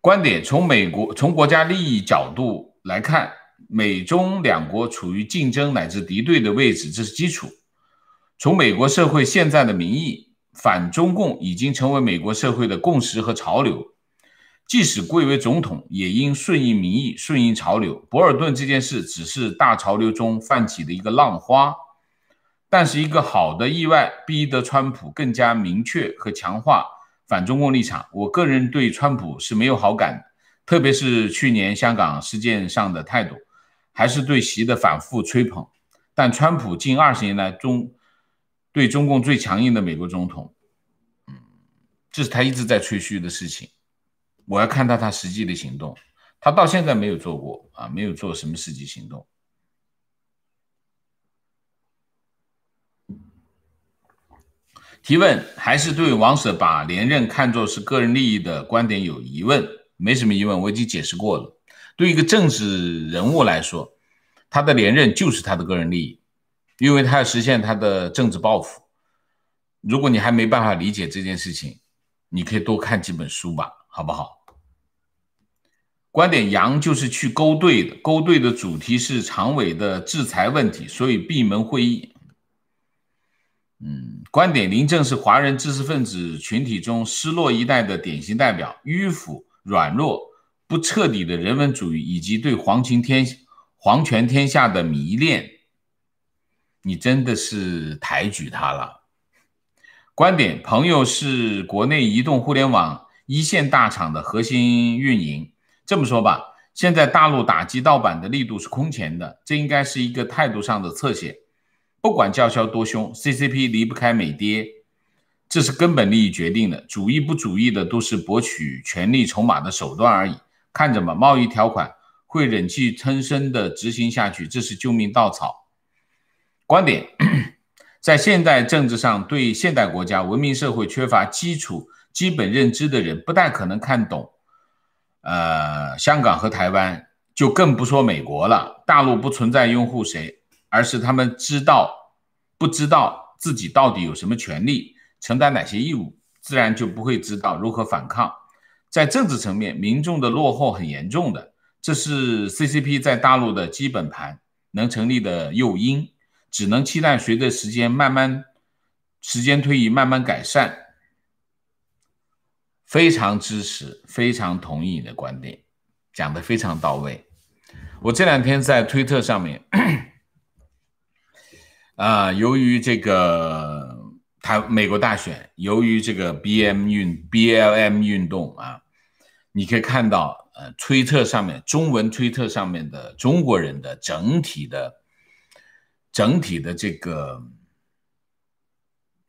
Speaker 1: 观点从美国从国家利益角度来看，美中两国处于竞争乃至敌对的位置，这是基础。从美国社会现在的民意，反中共已经成为美国社会的共识和潮流。即使贵为总统，也应顺应民意、顺应潮流。博尔顿这件事只是大潮流中泛起的一个浪花，但是一个好的意外，逼得川普更加明确和强化反中共立场。我个人对川普是没有好感，特别是去年香港事件上的态度，还是对习的反复吹捧。但川普近二十年来中对中共最强硬的美国总统，嗯，这是他一直在吹嘘的事情。我要看到他实际的行动，他到现在没有做过啊，没有做什么实际行动。提问还是对王舍把连任看作是个人利益的观点有疑问？没什么疑问，我已经解释过了。对一个政治人物来说，他的连任就是他的个人利益，因为他要实现他的政治抱负。如果你还没办法理解这件事情，你可以多看几本书吧。好不好？观点阳就是去勾兑的，勾兑的主题是常委的制裁问题，所以闭门会议。嗯，观点林正是华人知识分子群体中失落一代的典型代表，迂腐、软弱、不彻底的人文主义，以及对皇权天皇权天下的迷恋。你真的是抬举他了。观点朋友是国内移动互联网。一线大厂的核心运营，这么说吧，现在大陆打击盗版的力度是空前的，这应该是一个态度上的侧写。不管叫嚣多凶，C C P 离不开美跌，这是根本利益决定的。主义不主义的，都是博取权力筹码的手段而已。看着吧，贸易条款会忍气吞声的执行下去，这是救命稻草。观点 在现代政治上，对现代国家文明社会缺乏基础。基本认知的人不太可能看懂，呃，香港和台湾就更不说美国了。大陆不存在拥护谁，而是他们知道不知道自己到底有什么权利，承担哪些义务，自然就不会知道如何反抗。在政治层面，民众的落后很严重的，这是 CCP 在大陆的基本盘能成立的诱因，只能期待随着时间慢慢时间推移慢慢改善。非常支持，非常同意你的观点，讲的非常到位。我这两天在推特上面，啊，由于这个他美国大选，由于这个 B M 运 B L M 运动啊，你可以看到，呃，推特上面中文推特上面的中国人的整体的，整体的这个，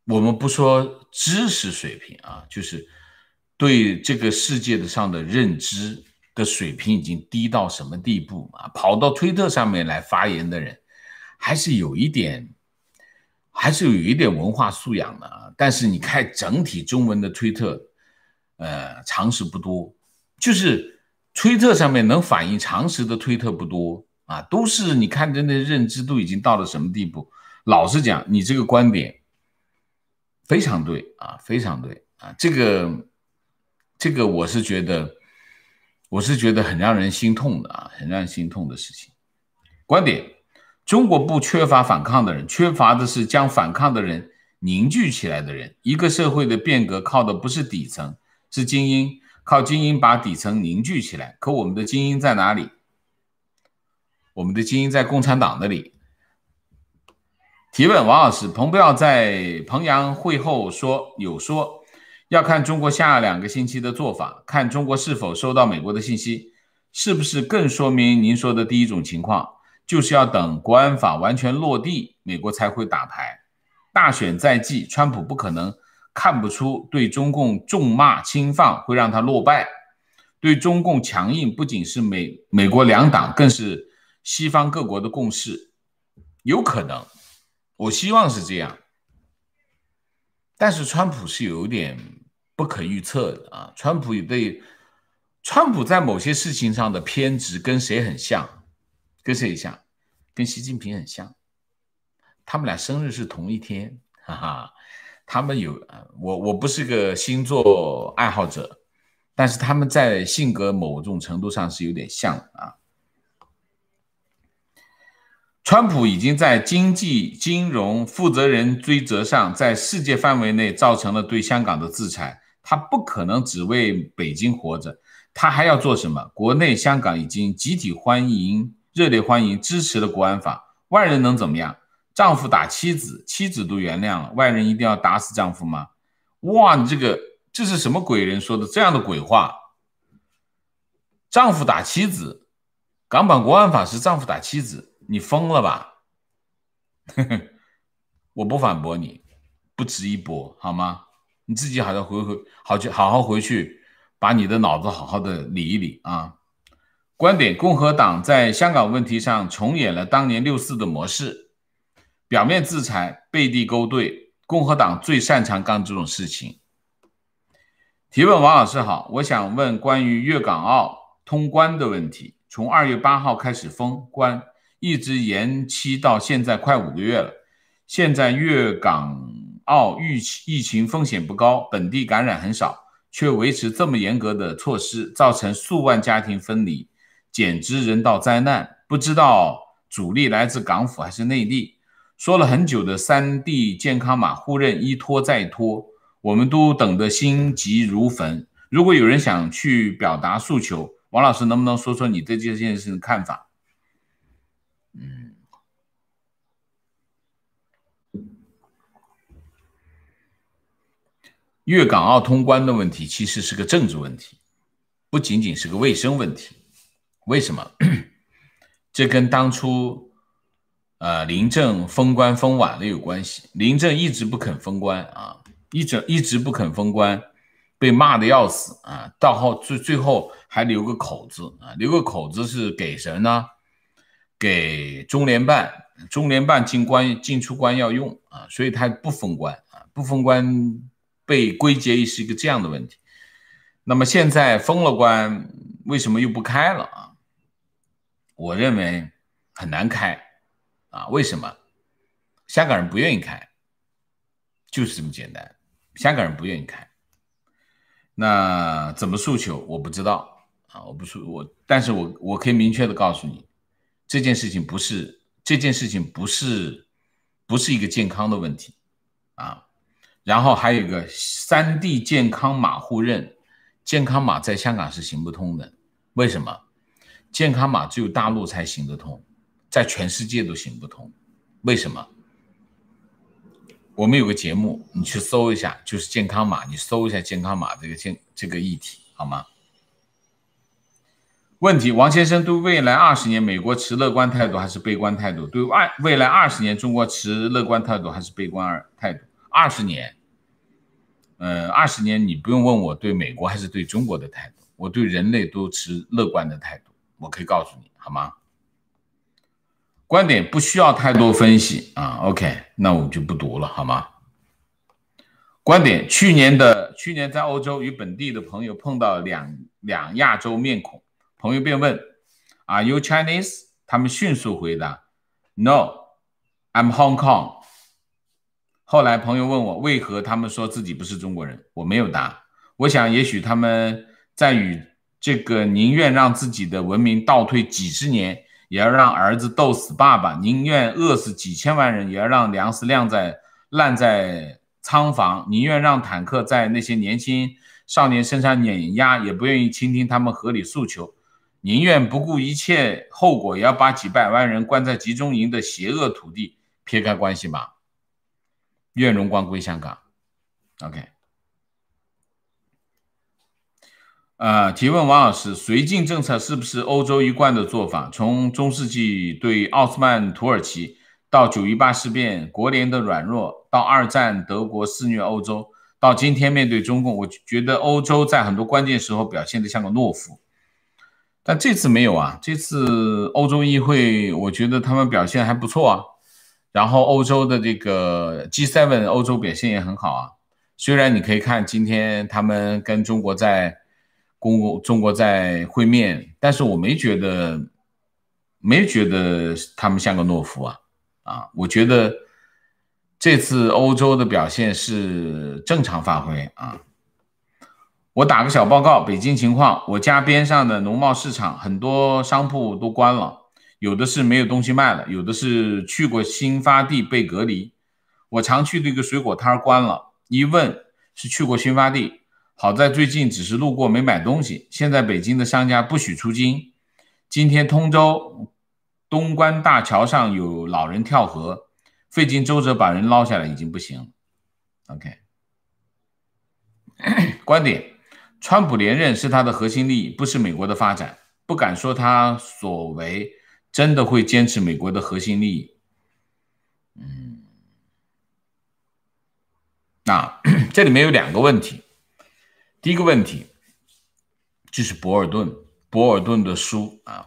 Speaker 1: 我们不说知识水平啊，就是。对这个世界的上的认知的水平已经低到什么地步啊？跑到推特上面来发言的人，还是有一点，还是有一点文化素养的。啊。但是你看整体中文的推特，呃，常识不多，就是推特上面能反映常识的推特不多啊。都是你看，真的认知都已经到了什么地步？老实讲，你这个观点非常对啊，非常对啊，这个。这个我是觉得，我是觉得很让人心痛的啊，很让人心痛的事情。观点：中国不缺乏反抗的人，缺乏的是将反抗的人凝聚起来的人。一个社会的变革靠的不是底层，是精英，靠精英把底层凝聚起来。可我们的精英在哪里？我们的精英在共产党那里。提问：王老师，彭彪在彭阳会后说有说。要看中国下两个星期的做法，看中国是否收到美国的信息，是不是更说明您说的第一种情况，就是要等国安法完全落地，美国才会打牌。大选在即，川普不可能看不出对中共重骂轻放会让他落败，对中共强硬不仅是美美国两党，更是西方各国的共识。有可能，我希望是这样，但是川普是有点。不可预测的啊！川普也对川普在某些事情上的偏执跟谁很像？跟谁像？跟习近平很像。他们俩生日是同一天，哈哈。他们有我，我不是个星座爱好者，但是他们在性格某种程度上是有点像啊。川普已经在经济、金融负责人追责上，在世界范围内造成了对香港的制裁。他不可能只为北京活着，他还要做什么？国内、香港已经集体欢迎、热烈欢迎、支持了国安法，外人能怎么样？丈夫打妻子，妻子都原谅了，外人一定要打死丈夫吗？哇，你这个这是什么鬼人说的这样的鬼话？丈夫打妻子，港版国安法是丈夫打妻子，你疯了吧？我不反驳你，不值一驳，好吗？你自己好，再回回好去，好好回去，把你的脑子好好的理一理啊。观点：共和党在香港问题上重演了当年六四的模式，表面制裁，背地勾兑。共和党最擅长干这种事情。提问：王老师好，我想问关于粤港澳通关的问题。从二月八号开始封关，一直延期到现在快五个月了。现在粤港。澳疫疫情风险不高，本地感染很少，却维持这么严格的措施，造成数万家庭分离，简直人道灾难。不知道主力来自港府还是内地？说了很久的三地健康码互认一拖再拖，我们都等得心急如焚。如果有人想去表达诉求，王老师能不能说说你对这件事的看法？嗯。粤港澳通关的问题其实是个政治问题，不仅仅是个卫生问题。为什么？这跟当初，呃，林郑封关封晚了有关系。林郑一直不肯封关啊，一直一直不肯封关，被骂的要死啊。到后最最后还留个口子啊，留个口子是给谁呢？给中联办，中联办进关进出关要用啊，所以他不封关啊，不封关。被归结于是一个这样的问题，那么现在封了关，为什么又不开了啊？我认为很难开啊，为什么？香港人不愿意开，就是这么简单。香港人不愿意开，那怎么诉求？我不知道啊，我不说我，但是我我可以明确的告诉你，这件事情不是这件事情不是不是一个健康的问题啊。然后还有一个三 D 健康码互认，健康码在香港是行不通的，为什么？健康码只有大陆才行得通，在全世界都行不通，为什么？我们有个节目，你去搜一下，就是健康码，你搜一下健康码这个健这个议题好吗？问题：王先生对未来二十年美国持乐观态度还是悲观态度？对外未来二十年中国持乐观态度还是悲观态度？二十年，嗯，二十年，你不用问我对美国还是对中国的态度，我对人类都持乐观的态度，我可以告诉你，好吗？观点不需要太多分析啊，OK，那我就不读了，好吗？观点：去年的去年在欧洲与本地的朋友碰到两两亚洲面孔朋友便问，Are you Chinese？他们迅速回答，No，I'm Hong Kong。后来朋友问我为何他们说自己不是中国人，我没有答。我想也许他们在与这个宁愿让自己的文明倒退几十年，也要让儿子斗死爸爸；宁愿饿死几千万人，也要让粮食晾在烂在仓房；宁愿让坦克在那些年轻少年身上碾压，也不愿意倾听他们合理诉求；宁愿不顾一切后果，也要把几百万人关在集中营的邪恶土地。撇开关系吧。愿荣光归香港。OK。呃，提问王老师，绥靖政策是不是欧洲一贯的做法？从中世纪对奥斯曼土耳其，到九一八事变，国联的软弱，到二战德国肆虐欧洲，到今天面对中共，我觉得欧洲在很多关键时候表现的像个懦夫。但这次没有啊，这次欧洲议会，我觉得他们表现还不错啊。然后欧洲的这个 G7，欧洲表现也很好啊。虽然你可以看今天他们跟中国在公，中国在会面，但是我没觉得，没觉得他们像个懦夫啊。啊，我觉得这次欧洲的表现是正常发挥啊。我打个小报告，北京情况，我家边上的农贸市场很多商铺都关了。有的是没有东西卖了，有的是去过新发地被隔离。我常去的一个水果摊儿关了，一问是去过新发地。好在最近只是路过没买东西。现在北京的商家不许出京。今天通州东关大桥上有老人跳河，费尽周折把人捞下来，已经不行了。OK，观点：川普连任是他的核心利益，不是美国的发展。不敢说他所为。真的会坚持美国的核心利益？嗯，那 这里面有两个问题。第一个问题就是博尔顿，博尔顿的书啊，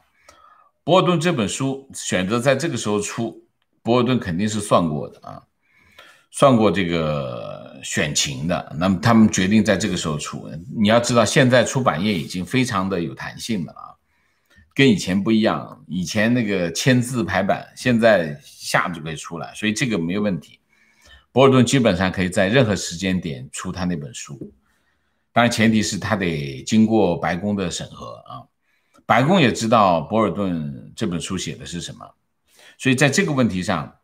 Speaker 1: 博尔顿这本书选择在这个时候出，博尔顿肯定是算过的啊，算过这个选情的。那么他们决定在这个时候出，你要知道，现在出版业已经非常的有弹性了啊。跟以前不一样，以前那个签字排版，现在下就可以出来，所以这个没有问题。博尔顿基本上可以在任何时间点出他那本书，当然前提是他得经过白宫的审核啊。白宫也知道博尔顿这本书写的是什么，所以在这个问题上，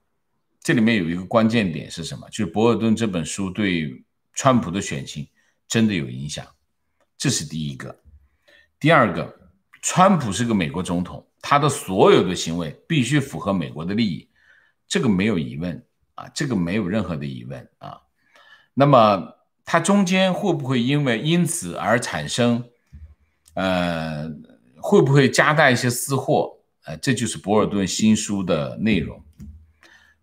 Speaker 1: 这里面有一个关键点是什么？就是博尔顿这本书对川普的选情真的有影响，这是第一个。第二个。川普是个美国总统，他的所有的行为必须符合美国的利益，这个没有疑问啊，这个没有任何的疑问啊。那么他中间会不会因为因此而产生，呃，会不会夹带一些私货？呃，这就是博尔顿新书的内容。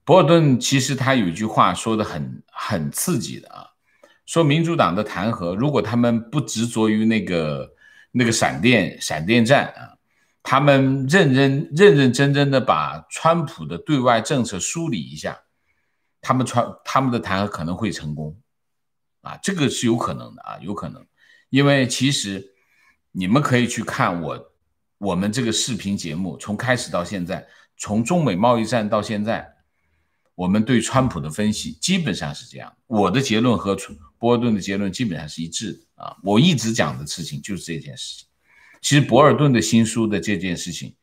Speaker 1: 博尔顿其实他有一句话说的很很刺激的啊，说民主党的弹劾如果他们不执着于那个。那个闪电闪电战啊，他们认认认认真真的把川普的对外政策梳理一下，他们川他们的弹劾可能会成功，啊，这个是有可能的啊，有可能，因为其实你们可以去看我我们这个视频节目从开始到现在，从中美贸易战到现在，我们对川普的分析基本上是这样，我的结论和波顿的结论基本上是一致的。啊，我一直讲的事情就是这件事。情。其实博尔顿的新书的这件事情，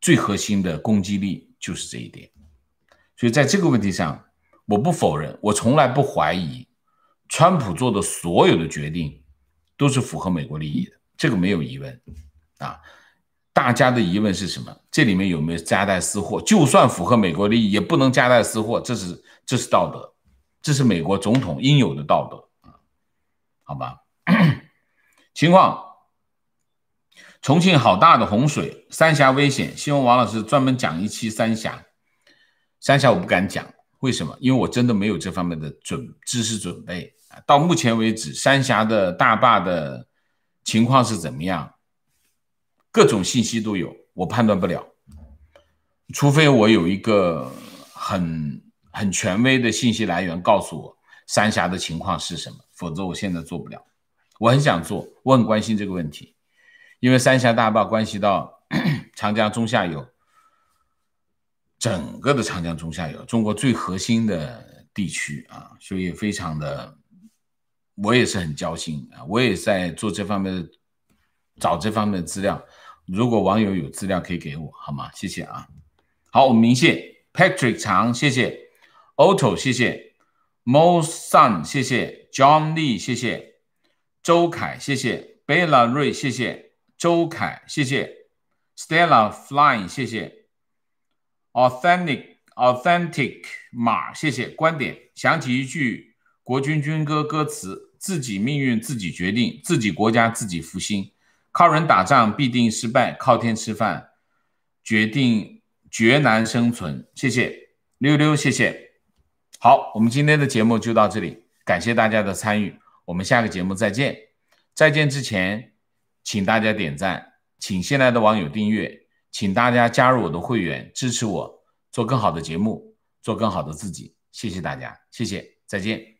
Speaker 1: 最核心的攻击力就是这一点。所以在这个问题上，我不否认，我从来不怀疑，川普做的所有的决定都是符合美国利益的，这个没有疑问。啊，大家的疑问是什么？这里面有没有夹带私货？就算符合美国利益，也不能夹带私货，这是这是道德，这是美国总统应有的道德。好吧，情况，重庆好大的洪水，三峡危险。希望王老师专门讲一期三峡。三峡我不敢讲，为什么？因为我真的没有这方面的准知识准备到目前为止，三峡的大坝的情况是怎么样？各种信息都有，我判断不了。除非我有一个很很权威的信息来源告诉我。三峡的情况是什么？否则我现在做不了。我很想做，我很关心这个问题，因为三峡大坝关系到 长江中下游整个的长江中下游，中国最核心的地区啊，所以非常的，我也是很焦心啊。我也在做这方面的，找这方面的资料。如果网友有资料可以给我，好吗？谢谢啊。好，我们明谢 Patrick 长，谢谢 o t t o 谢谢。Mo Sun，谢谢；John Lee，谢谢；周凯，谢谢；Bella Ray，谢谢；周凯，谢谢；Stella Flying，谢谢；Authentic Authentic，马，谢谢；观点想起一句国军军歌歌词：自己命运自己决定，自己国家自己复兴，靠人打仗必定失败，靠天吃饭决定绝难生存。谢谢，溜溜，谢谢。好，我们今天的节目就到这里，感谢大家的参与，我们下个节目再见。再见之前，请大家点赞，请新来的网友订阅，请大家加入我的会员，支持我做更好的节目，做更好的自己。谢谢大家，谢谢，再见。